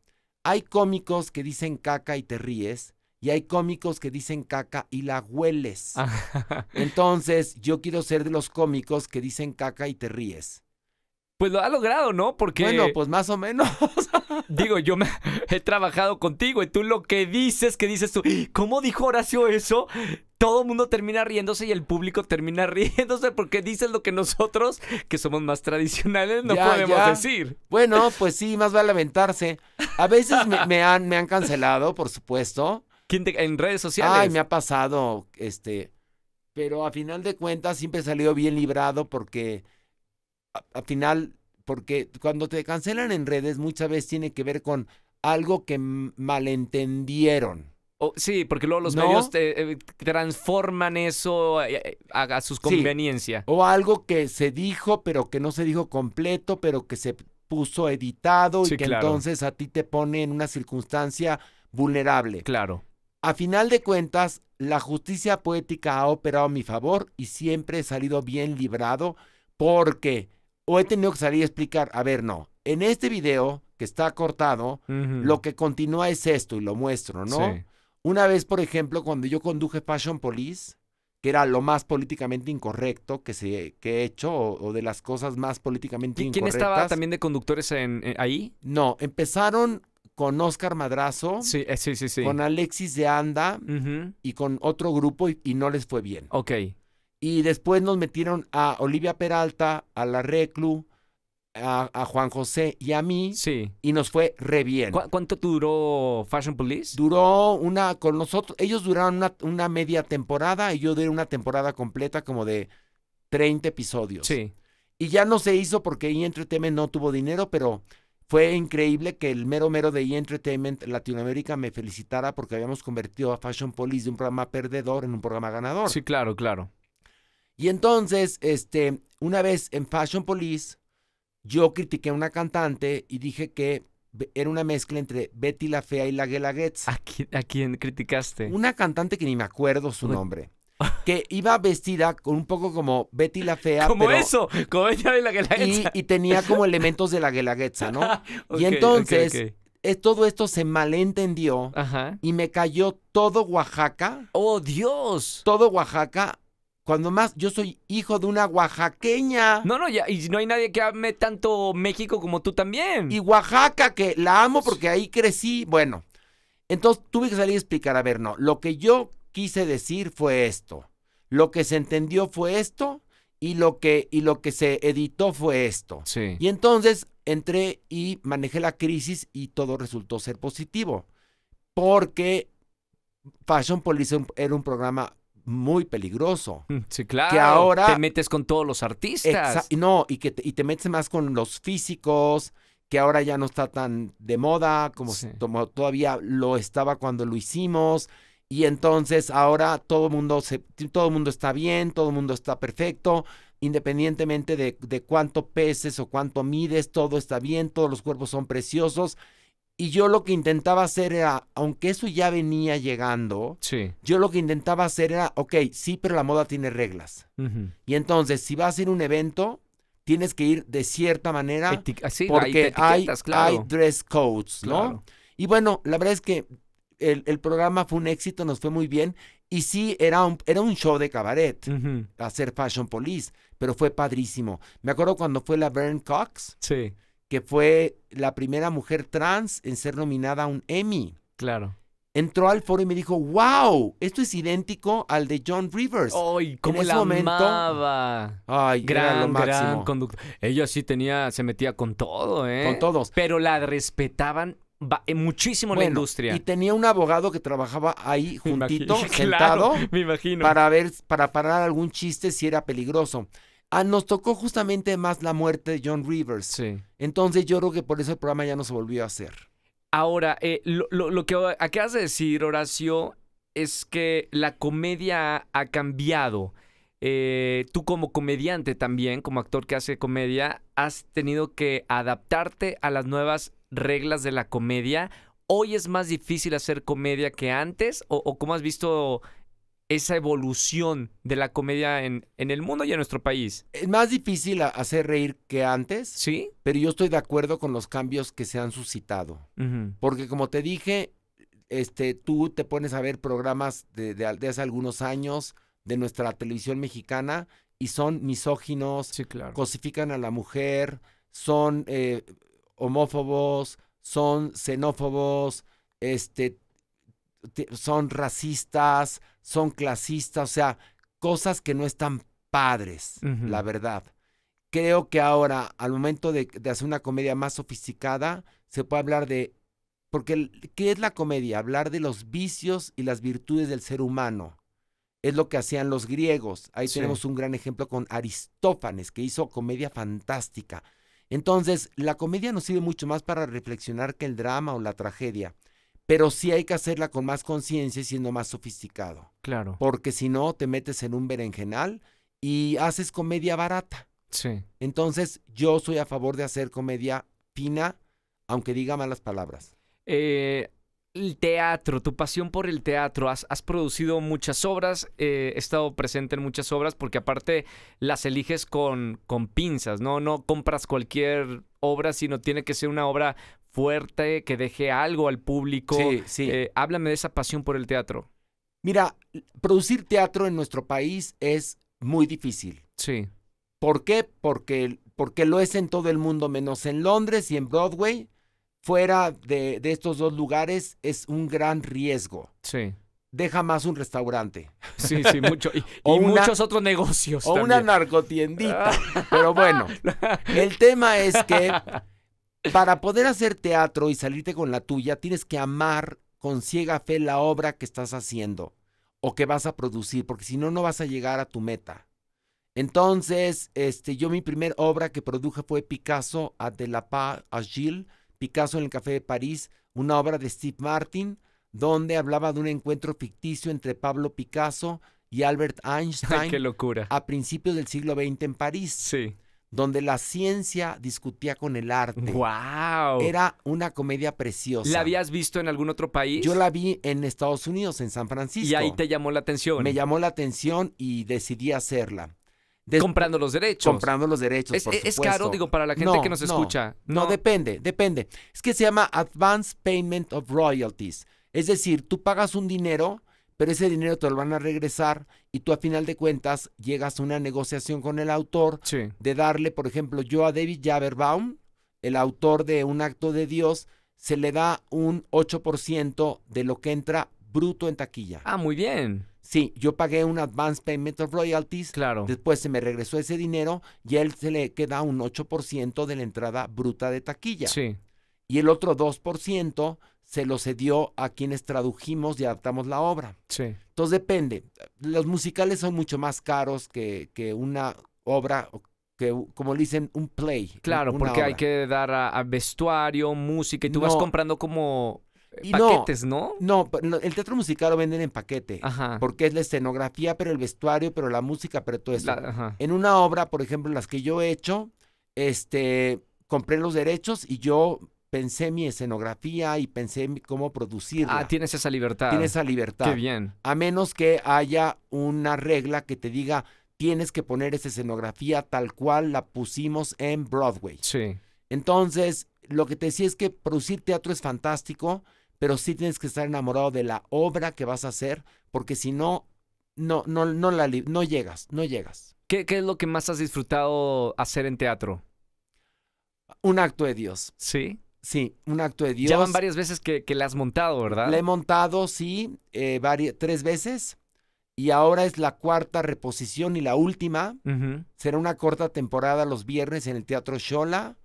hay cómicos que dicen caca y te ríes, y hay cómicos que dicen caca y la hueles. Ah. Entonces, yo quiero ser de los cómicos que dicen caca y te ríes. Pues lo ha logrado, ¿no? Porque. Bueno, pues más o menos. digo, yo he trabajado contigo y tú lo que dices, que dices tú, ¿cómo dijo Horacio eso? todo el mundo termina riéndose y el público termina riéndose porque dices lo que nosotros, que somos más tradicionales, no podemos decir. Bueno, pues sí, más a lamentarse. A veces me, han, me han cancelado, por supuesto. ¿Quién en redes sociales. Ay, me ha pasado, este, pero a final de cuentas siempre salió bien librado porque a final porque cuando te cancelan en redes muchas veces tiene que ver con algo que malentendieron sí, porque luego los medios te, eh, transforman eso eh, eh, a, sus conveniencias. O algo que se dijo, pero que no se dijo completo, pero que se puso editado y que entonces a ti te pone en una circunstancia vulnerable. Claro. A final de cuentas, la justicia poética ha operado a mi favor y siempre he salido bien librado porque o he tenido que salir a explicar, a ver, no, en este video que está cortado, lo que continúa es esto y lo muestro, ¿no? Una vez, por ejemplo, cuando yo conduje Passion Police, que era lo más políticamente incorrecto que, se, he hecho o, de las cosas más políticamente incorrectas. incorrectas. ¿Quién estaba también de conductores eh, ahí? No, empezaron con Oscar Madrazo, eh, con Alexis de Anda y con otro grupo y, no les fue bien. Ok. Y después nos metieron a Olivia Peralta, a la Reclu, a, Juan José y a mí. Sí. Y nos fue re bien. ¿Cuánto duró Fashion Police? Duró una con nosotros. Ellos duraron una, media temporada y yo duré una temporada completa como de 30 episodios. Sí. Y ya no se hizo porque E-Entertainment no tuvo dinero, pero fue increíble que el mero mero de E-Entertainment Latinoamérica me felicitara porque habíamos convertido a Fashion Police de un programa perdedor en un programa ganador. Sí, claro, claro. Y entonces, este, una vez en Fashion Police, yo critiqué a una cantante y dije que era una mezcla entre Betty la Fea y la Guelaguetz. ¿A quién, criticaste? Una cantante que ni me acuerdo su nombre que iba vestida con un poco como Betty la Fea. Como eso, como y la Guelaguetza. Y, y, tenía como elementos de la Guelaguetza, ¿no? y entonces, Es, todo esto se malentendió y me cayó todo Oaxaca. ¡Oh, Dios! Todo Oaxaca cuando más, yo soy hijo de una oaxaqueña. No, no, ya, y no hay nadie que ame tanto México como tú también. Y Oaxaca, que la amo porque ahí crecí. Bueno, entonces tuve que salir a explicar, a ver, no, lo que yo quise decir fue esto. Lo que se entendió fue esto y lo que, y lo que se editó fue esto. Sí. Y entonces entré y manejé la crisis y todo resultó ser positivo. Porque Fashion Police era un programa muy peligroso. Mm, sí, claro. Que ahora... Te metes con todos los artistas. No, y, que te, y te metes más con los físicos, que ahora ya no está tan de moda como, todavía lo estaba cuando lo hicimos. Y entonces ahora todo el mundo, todo mundo está bien, todo el mundo está perfecto, independientemente de, de cuánto peses o cuánto mides, todo está bien, todos los cuerpos son preciosos. Y yo lo que intentaba hacer era, aunque eso ya venía llegando, yo lo que intentaba hacer era, ok, sí, pero la moda tiene reglas. Y entonces, si vas a ir a un evento, tienes que ir de cierta manera, ah, porque hay, dress codes, ¿no? Y bueno, la verdad es que el, programa fue un éxito, nos fue muy bien. Y sí, era un, era un show de cabaret, hacer Fashion Police, pero fue padrísimo. Me acuerdo cuando fue la Vern Cox. Sí que fue la primera mujer trans en ser nominada a un Emmy. Claro. Entró al foro y me dijo, wow, esto es idéntico al de John Rivers. ¡Ay, cómo la momento, Ay, gran, lo gran conductor. Ella sí tenía, se metía con todo, ¿eh? Con todos. Pero la respetaban eh, muchísimo en la industria. Y tenía un abogado que trabajaba ahí juntito, sentado, me imagino. para ver, para parar algún chiste si era peligroso. Ah, nos tocó justamente más la muerte de John Rivers. Sí. Entonces yo creo que por eso el programa ya no se volvió a hacer. Ahora, eh, lo, que acabas de decir, Horacio, es que la comedia ha cambiado. Eh, tú como comediante también, como actor que hace comedia, has tenido que adaptarte a las nuevas reglas de la comedia. ¿Hoy es más difícil hacer comedia que antes? o cómo has visto esa evolución de la comedia en, en, el mundo y en nuestro país. Es más difícil hacer reír que antes. Sí. Pero yo estoy de acuerdo con los cambios que se han suscitado. Porque como te dije, este, tú te pones a ver programas de, hace algunos años de nuestra televisión mexicana y son misóginos, cosifican a la mujer, son eh, homófobos, son xenófobos, este, son racistas, son clasistas, o sea, cosas que no están padres, la verdad. Creo que ahora, al momento de, hacer una comedia más sofisticada, se puede hablar de... Porque, ¿qué es la comedia? Hablar de los vicios y las virtudes del ser humano. Es lo que hacían los griegos. Ahí tenemos un gran ejemplo con Aristófanes, que hizo comedia fantástica. Entonces, la comedia nos sirve mucho más para reflexionar que el drama o la tragedia pero sí hay que hacerla con más conciencia y siendo más sofisticado. Claro. Porque si no, te metes en un berenjenal y haces comedia barata. Sí. Entonces, yo soy a favor de hacer comedia fina, aunque diga malas palabras. Eh, el teatro, tu pasión por el teatro. Has, producido muchas obras, eh, he estado presente en muchas obras porque aparte las eliges con, con pinzas, ¿no? No compras cualquier obra, sino tiene que ser una obra fuerte, que deje algo al público. Sí, sí. Eh, háblame de esa pasión por el teatro. Mira, producir teatro en nuestro país es muy difícil. Sí. ¿Por qué? Porque, porque lo es en todo el mundo, menos en Londres y en Broadway fuera de, estos dos lugares es un gran riesgo. Sí. Deja más un restaurante. Sí, sí, mucho. Y, muchos otros negocios. O una narcotiendita. Pero bueno, el tema es que para poder hacer teatro y salirte con la tuya, tienes que amar con ciega fe la obra que estás haciendo o que vas a producir, porque si no, no vas a llegar a tu meta. Entonces, este, yo mi primera obra que produje fue Picasso a De la Paz a Gilles Picasso en el Café de París, una obra de Steve Martin, donde hablaba de un encuentro ficticio entre Pablo Picasso y Albert Einstein. ¡Qué locura! A principios del siglo XX en París. Sí. Donde la ciencia discutía con el arte. ¡Wow! Era una comedia preciosa. ¿La habías visto en algún otro país? Yo la vi en Estados Unidos, en San Francisco. ¿Y ahí te llamó la atención? Me llamó la atención y decidí hacerla comprando los derechos. Comprando los derechos. Es, caro, digo, para la gente que nos escucha. No. depende, depende. Es que se llama Advance Payment of Royalties. Es decir, tú pagas un dinero, pero ese dinero te lo van a regresar y tú a final de cuentas llegas a una negociación con el autor de darle, por ejemplo, yo a David Jaberbaum, el autor de Un acto de Dios, se le da un 8% de lo que entra bruto en taquilla. Ah, muy bien. Sí, yo pagué un advance payment of royalties. Claro. Después se me regresó ese dinero y él se le queda un 8% de la entrada bruta de taquilla. Sí. Y el otro 2% se lo cedió a quienes tradujimos y adaptamos la obra. Sí. Entonces depende. Los musicales son mucho más caros que, una obra que como dicen un play. Claro, porque hay que dar a, vestuario, música y tú vas comprando como eh, paquetes, no, ¿no? el teatro musical lo venden en paquete, ajá. porque es la escenografía, pero el vestuario, pero la música, pero todo eso. en una obra, por ejemplo, las que yo he hecho, este, compré los derechos y yo pensé mi escenografía y pensé cómo producirla. Ah, tienes esa libertad. Tienes esa libertad. Qué bien. A menos que haya una regla que te diga, tienes que poner esa escenografía tal cual la pusimos en Broadway. Sí. Entonces, lo que te decía es que producir teatro es fantástico, pero sí tienes que estar enamorado de la obra que vas a hacer, porque si no, no, no, no, no llegas, no llegas. ¿Qué, es lo que más has disfrutado hacer en teatro? Un acto de Dios. ¿Sí? Sí, un acto de Dios. Ya van varias veces que, la has montado, ¿verdad? La he montado, sí, eh, tres veces. Y ahora es la cuarta reposición y la última. Será una corta temporada los viernes en el Teatro Shola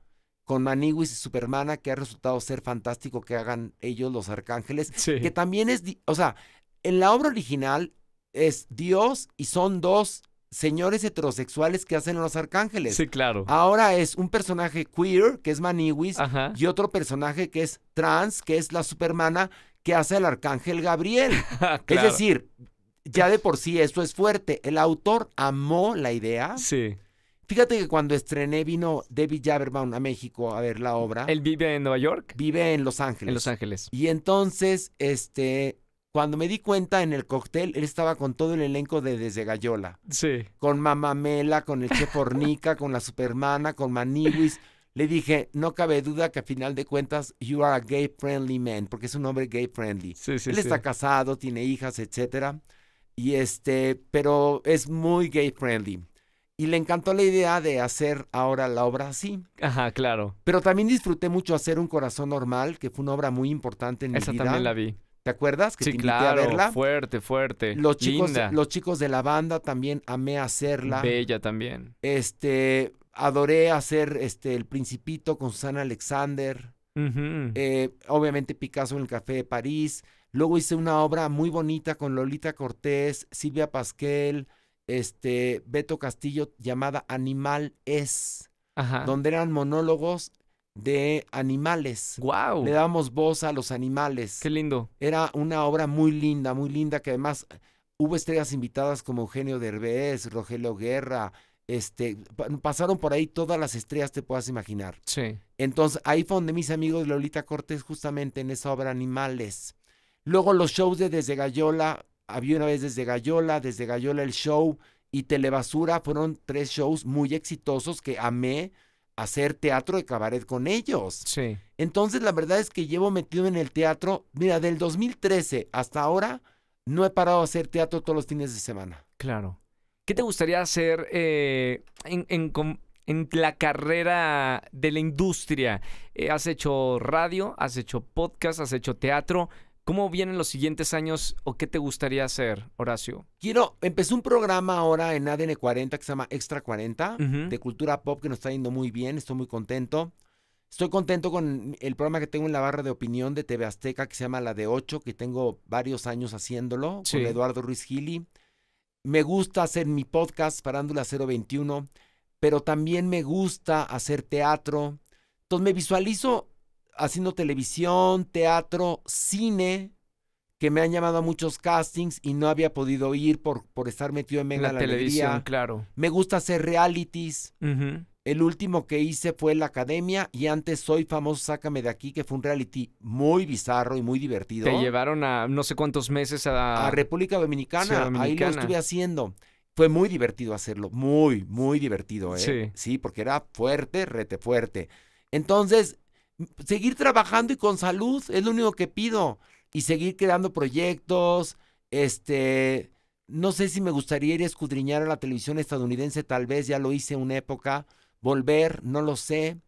con Maniwis y Supermana, que ha resultado ser fantástico que hagan ellos los arcángeles, sí. que también es, o sea, en la obra original es Dios y son dos señores heterosexuales que hacen los arcángeles. Sí, claro. Ahora es un personaje queer, que es Maniwis, y otro personaje que es trans, que es la Supermana, que hace el arcángel Gabriel. Ah, es decir, ya de por sí eso es fuerte. El autor amó la idea. Sí Fíjate que cuando estrené vino David Jaberman a México a ver la obra. ¿Él vive en Nueva York? Vive en Los Ángeles. En Los Ángeles. Y entonces, este, cuando me di cuenta en el cóctel, él estaba con todo el elenco de Desde Gallola. Sí. Con Mamamela, con el Chef Fornica, con la Supermana, con Maniwis. Le dije, no cabe duda que a final de cuentas, you are a gay friendly man, porque es un hombre gay friendly. Sí, sí, él está casado, tiene hijas, etcétera. Y este, pero es muy gay friendly. Y le encantó la idea de hacer ahora la obra así. Ajá, claro. Pero también disfruté mucho hacer Un Corazón Normal, que fue una obra muy importante en mi vida. Esa también la vi. ¿Te acuerdas? Que claro, a verla. fuerte, fuerte. Los chicos, los chicos de la banda también amé hacerla. Bella también. Este, adoré hacer este El Principito con Susana Alexander. Eh, obviamente Picasso en el Café de París. Luego hice una obra muy bonita con Lolita Cortés, Silvia Pasquel, este, Beto Castillo llamada Animal Es, donde eran monólogos de animales. ¡Wow! Le damos voz a los animales. ¡Qué lindo! Era una obra muy linda, muy linda, que además eh, hubo estrellas invitadas como Eugenio Derbez, Rogelio Guerra, este, pasaron por ahí todas las estrellas te puedas imaginar. Sí. Entonces, ahí fue donde mis amigos Lolita Cortés, justamente en esa obra Animales. Luego los shows de Desde Gallola, había una vez desde Gallola, desde Gallola el show y Telebasura fueron tres shows muy exitosos que amé hacer teatro de cabaret con ellos. Sí. Entonces la verdad es que llevo metido en el teatro, mira, del 2013 hasta ahora no he parado a hacer teatro todos los fines de semana. Claro. ¿Qué te gustaría hacer eh, en, la carrera de la industria? Eh, has hecho radio, has hecho podcast, has hecho teatro. ¿Cómo vienen los siguientes años o qué te gustaría hacer, Horacio? Quiero, empecé un programa ahora en ADN 40 que se llama Extra 40 de cultura pop que nos está yendo muy bien, estoy muy contento. Estoy contento con el programa que tengo en la barra de opinión de TV Azteca que se llama La de 8, que tengo varios años haciéndolo con Eduardo Ruiz Gili. Me gusta hacer mi podcast Parándula 021, pero también me gusta hacer teatro. Entonces me visualizo haciendo televisión, teatro, cine, que me han llamado a muchos castings y no había podido ir por, por estar metido en Mega la, la televisión, claro. Me gusta hacer realities. El último que hice fue La Academia y antes Soy Famoso, Sácame de Aquí, que fue un reality muy bizarro y muy divertido. Te llevaron a no sé cuántos meses a... A República Dominicana. Ahí lo estuve haciendo. Fue muy divertido hacerlo, muy, muy divertido, ¿eh? Sí. Sí, porque era fuerte, rete fuerte. Entonces, seguir trabajando y con salud, es lo único que pido. Y seguir creando proyectos, este, no sé si me gustaría ir a escudriñar a la televisión estadounidense, tal vez ya lo hice una época, volver, no lo sé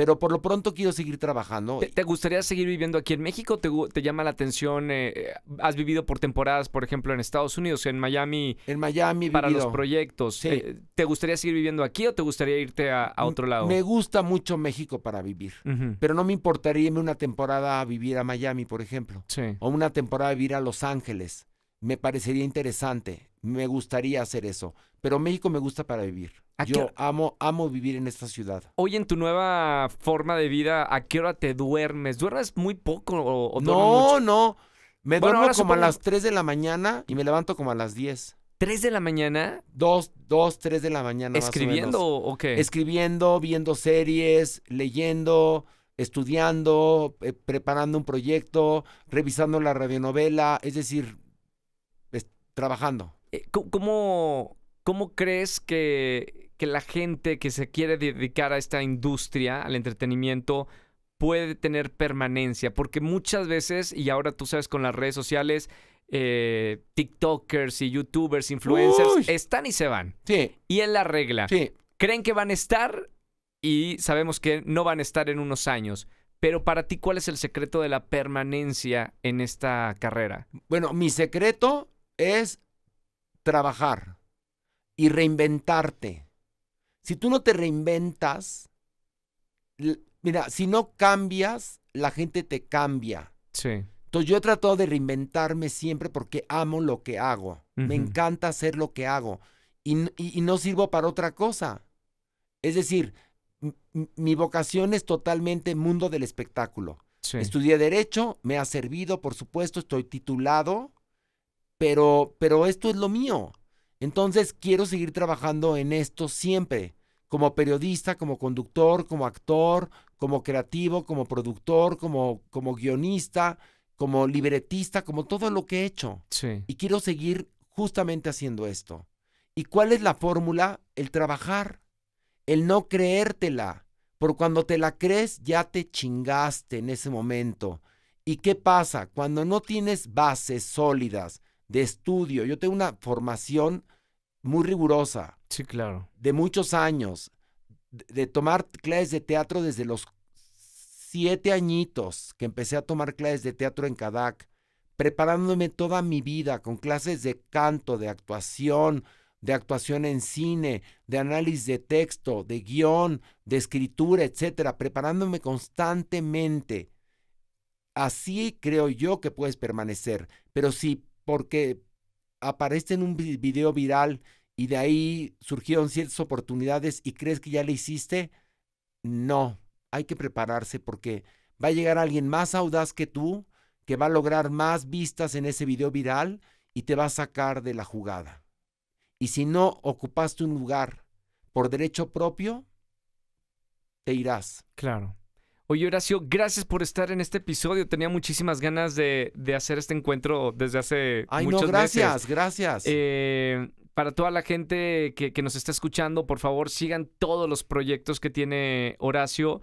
pero por lo pronto quiero seguir trabajando. ¿Te, gustaría seguir viviendo aquí en México? ¿Te, llama la atención? Eh, eh, ¿Has vivido por temporadas, por ejemplo, en Estados Unidos, en Miami? En Miami, para los proyectos. Eh, ¿Te gustaría seguir viviendo aquí o te gustaría irte a, otro lado? Me gusta mucho México para vivir, pero no me importaría una temporada a vivir a Miami, por ejemplo, o una temporada vivir a Los Ángeles. Me parecería interesante, me gustaría hacer eso pero México me gusta para vivir. Yo amo, amo vivir en esta ciudad. Hoy en tu nueva forma de vida, ¿a qué hora te duermes? ¿Duermes muy poco o, o No, no. Me duermo como a las 3 de la mañana y me levanto como a las 10. ¿3 de la mañana? Dos dos tres de la mañana. ¿Escribiendo más o, qué? Escribiendo, viendo series, leyendo, estudiando, eh, preparando un proyecto, revisando la radionovela, es decir, trabajando. Eh, ¿Cómo, ¿Cómo crees que, la gente que se quiere dedicar a esta industria, al entretenimiento, puede tener permanencia? Porque muchas veces, y ahora tú sabes con las redes sociales, eh, TikTokers y YouTubers, influencers, están y se van. Sí. Y es la regla. Sí. Creen que van a estar y sabemos que no van a estar en unos años. Pero para ti, ¿cuál es el secreto de la permanencia en esta carrera? Bueno, mi secreto es trabajar y reinventarte. Si tú no te reinventas, mira, si no cambias, la gente te cambia. Sí. Entonces yo he tratado de reinventarme siempre porque amo lo que hago. Me encanta hacer lo que hago. Y, no sirvo para otra cosa. Es decir, mi vocación es totalmente mundo del espectáculo. Estudié derecho, me ha servido, por supuesto, estoy titulado, pero, pero esto es lo mío. Entonces quiero seguir trabajando en esto siempre, como periodista, como conductor, como actor, como creativo, como productor, como, guionista, como libretista, como todo lo que he hecho. Sí. Y quiero seguir justamente haciendo esto. ¿Y cuál es la fórmula? El trabajar, el no creértela. Por cuando te la crees, ya te chingaste en ese momento. ¿Y qué pasa? Cuando no tienes bases sólidas, de estudio. Yo tengo una formación muy rigurosa. Sí, claro. De muchos años. De, tomar clases de teatro desde los siete añitos que empecé a tomar clases de teatro en CADAC, preparándome toda mi vida con clases de canto, de actuación, de actuación en cine, de análisis de texto, de guión, de escritura, etcétera, preparándome constantemente. Así creo yo que puedes permanecer, pero si porque aparece en un video viral y de ahí surgieron ciertas oportunidades y crees que ya le hiciste, no, hay que prepararse porque va a llegar alguien más audaz que tú, que va a lograr más vistas en ese video viral y te va a sacar de la jugada. Y si no ocupaste un lugar por derecho propio, te irás. Claro. Oye, Horacio, gracias por estar en este episodio. Tenía muchísimas ganas de, hacer este encuentro desde hace Ay, no, gracias, gracias. Eh, para toda la gente que, nos está escuchando, por favor, sigan todos los proyectos que tiene Horacio.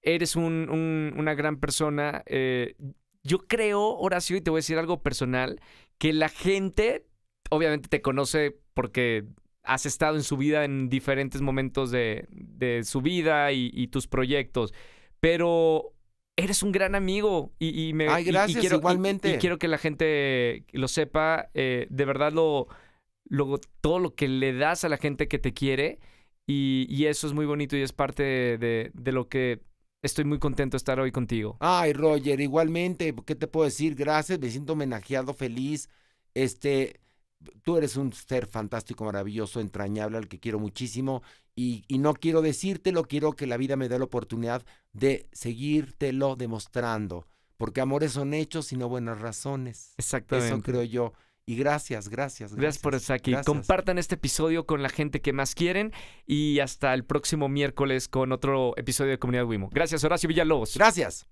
Eres una gran persona. Eh, yo creo, Horacio, y te voy a decir algo personal, que la gente obviamente te conoce porque has estado en su vida en diferentes momentos de, su vida y tus proyectos pero eres un gran amigo y, me Ay, gracias, y, quiero, que la gente lo sepa, eh, de verdad lo, todo lo que le das a la gente que te quiere y, eso es muy bonito y es parte de, de lo que Estoy muy contento de estar hoy contigo. Ay, Roger, igualmente, ¿qué te puedo decir? Gracias, me siento homenajeado, feliz. Este, tú eres un ser fantástico, maravilloso, entrañable, al que quiero muchísimo y, no quiero decírtelo, quiero que la vida me dé la oportunidad de seguírtelo demostrando, porque amores son hechos y no buenas razones. Exactamente. Eso creo yo. Y gracias, gracias, gracias. Gracias por estar aquí. Compartan este episodio con la gente que más quieren y hasta el próximo miércoles con otro episodio de Comunidad Wimo. Gracias, Horacio Villalobos. Gracias.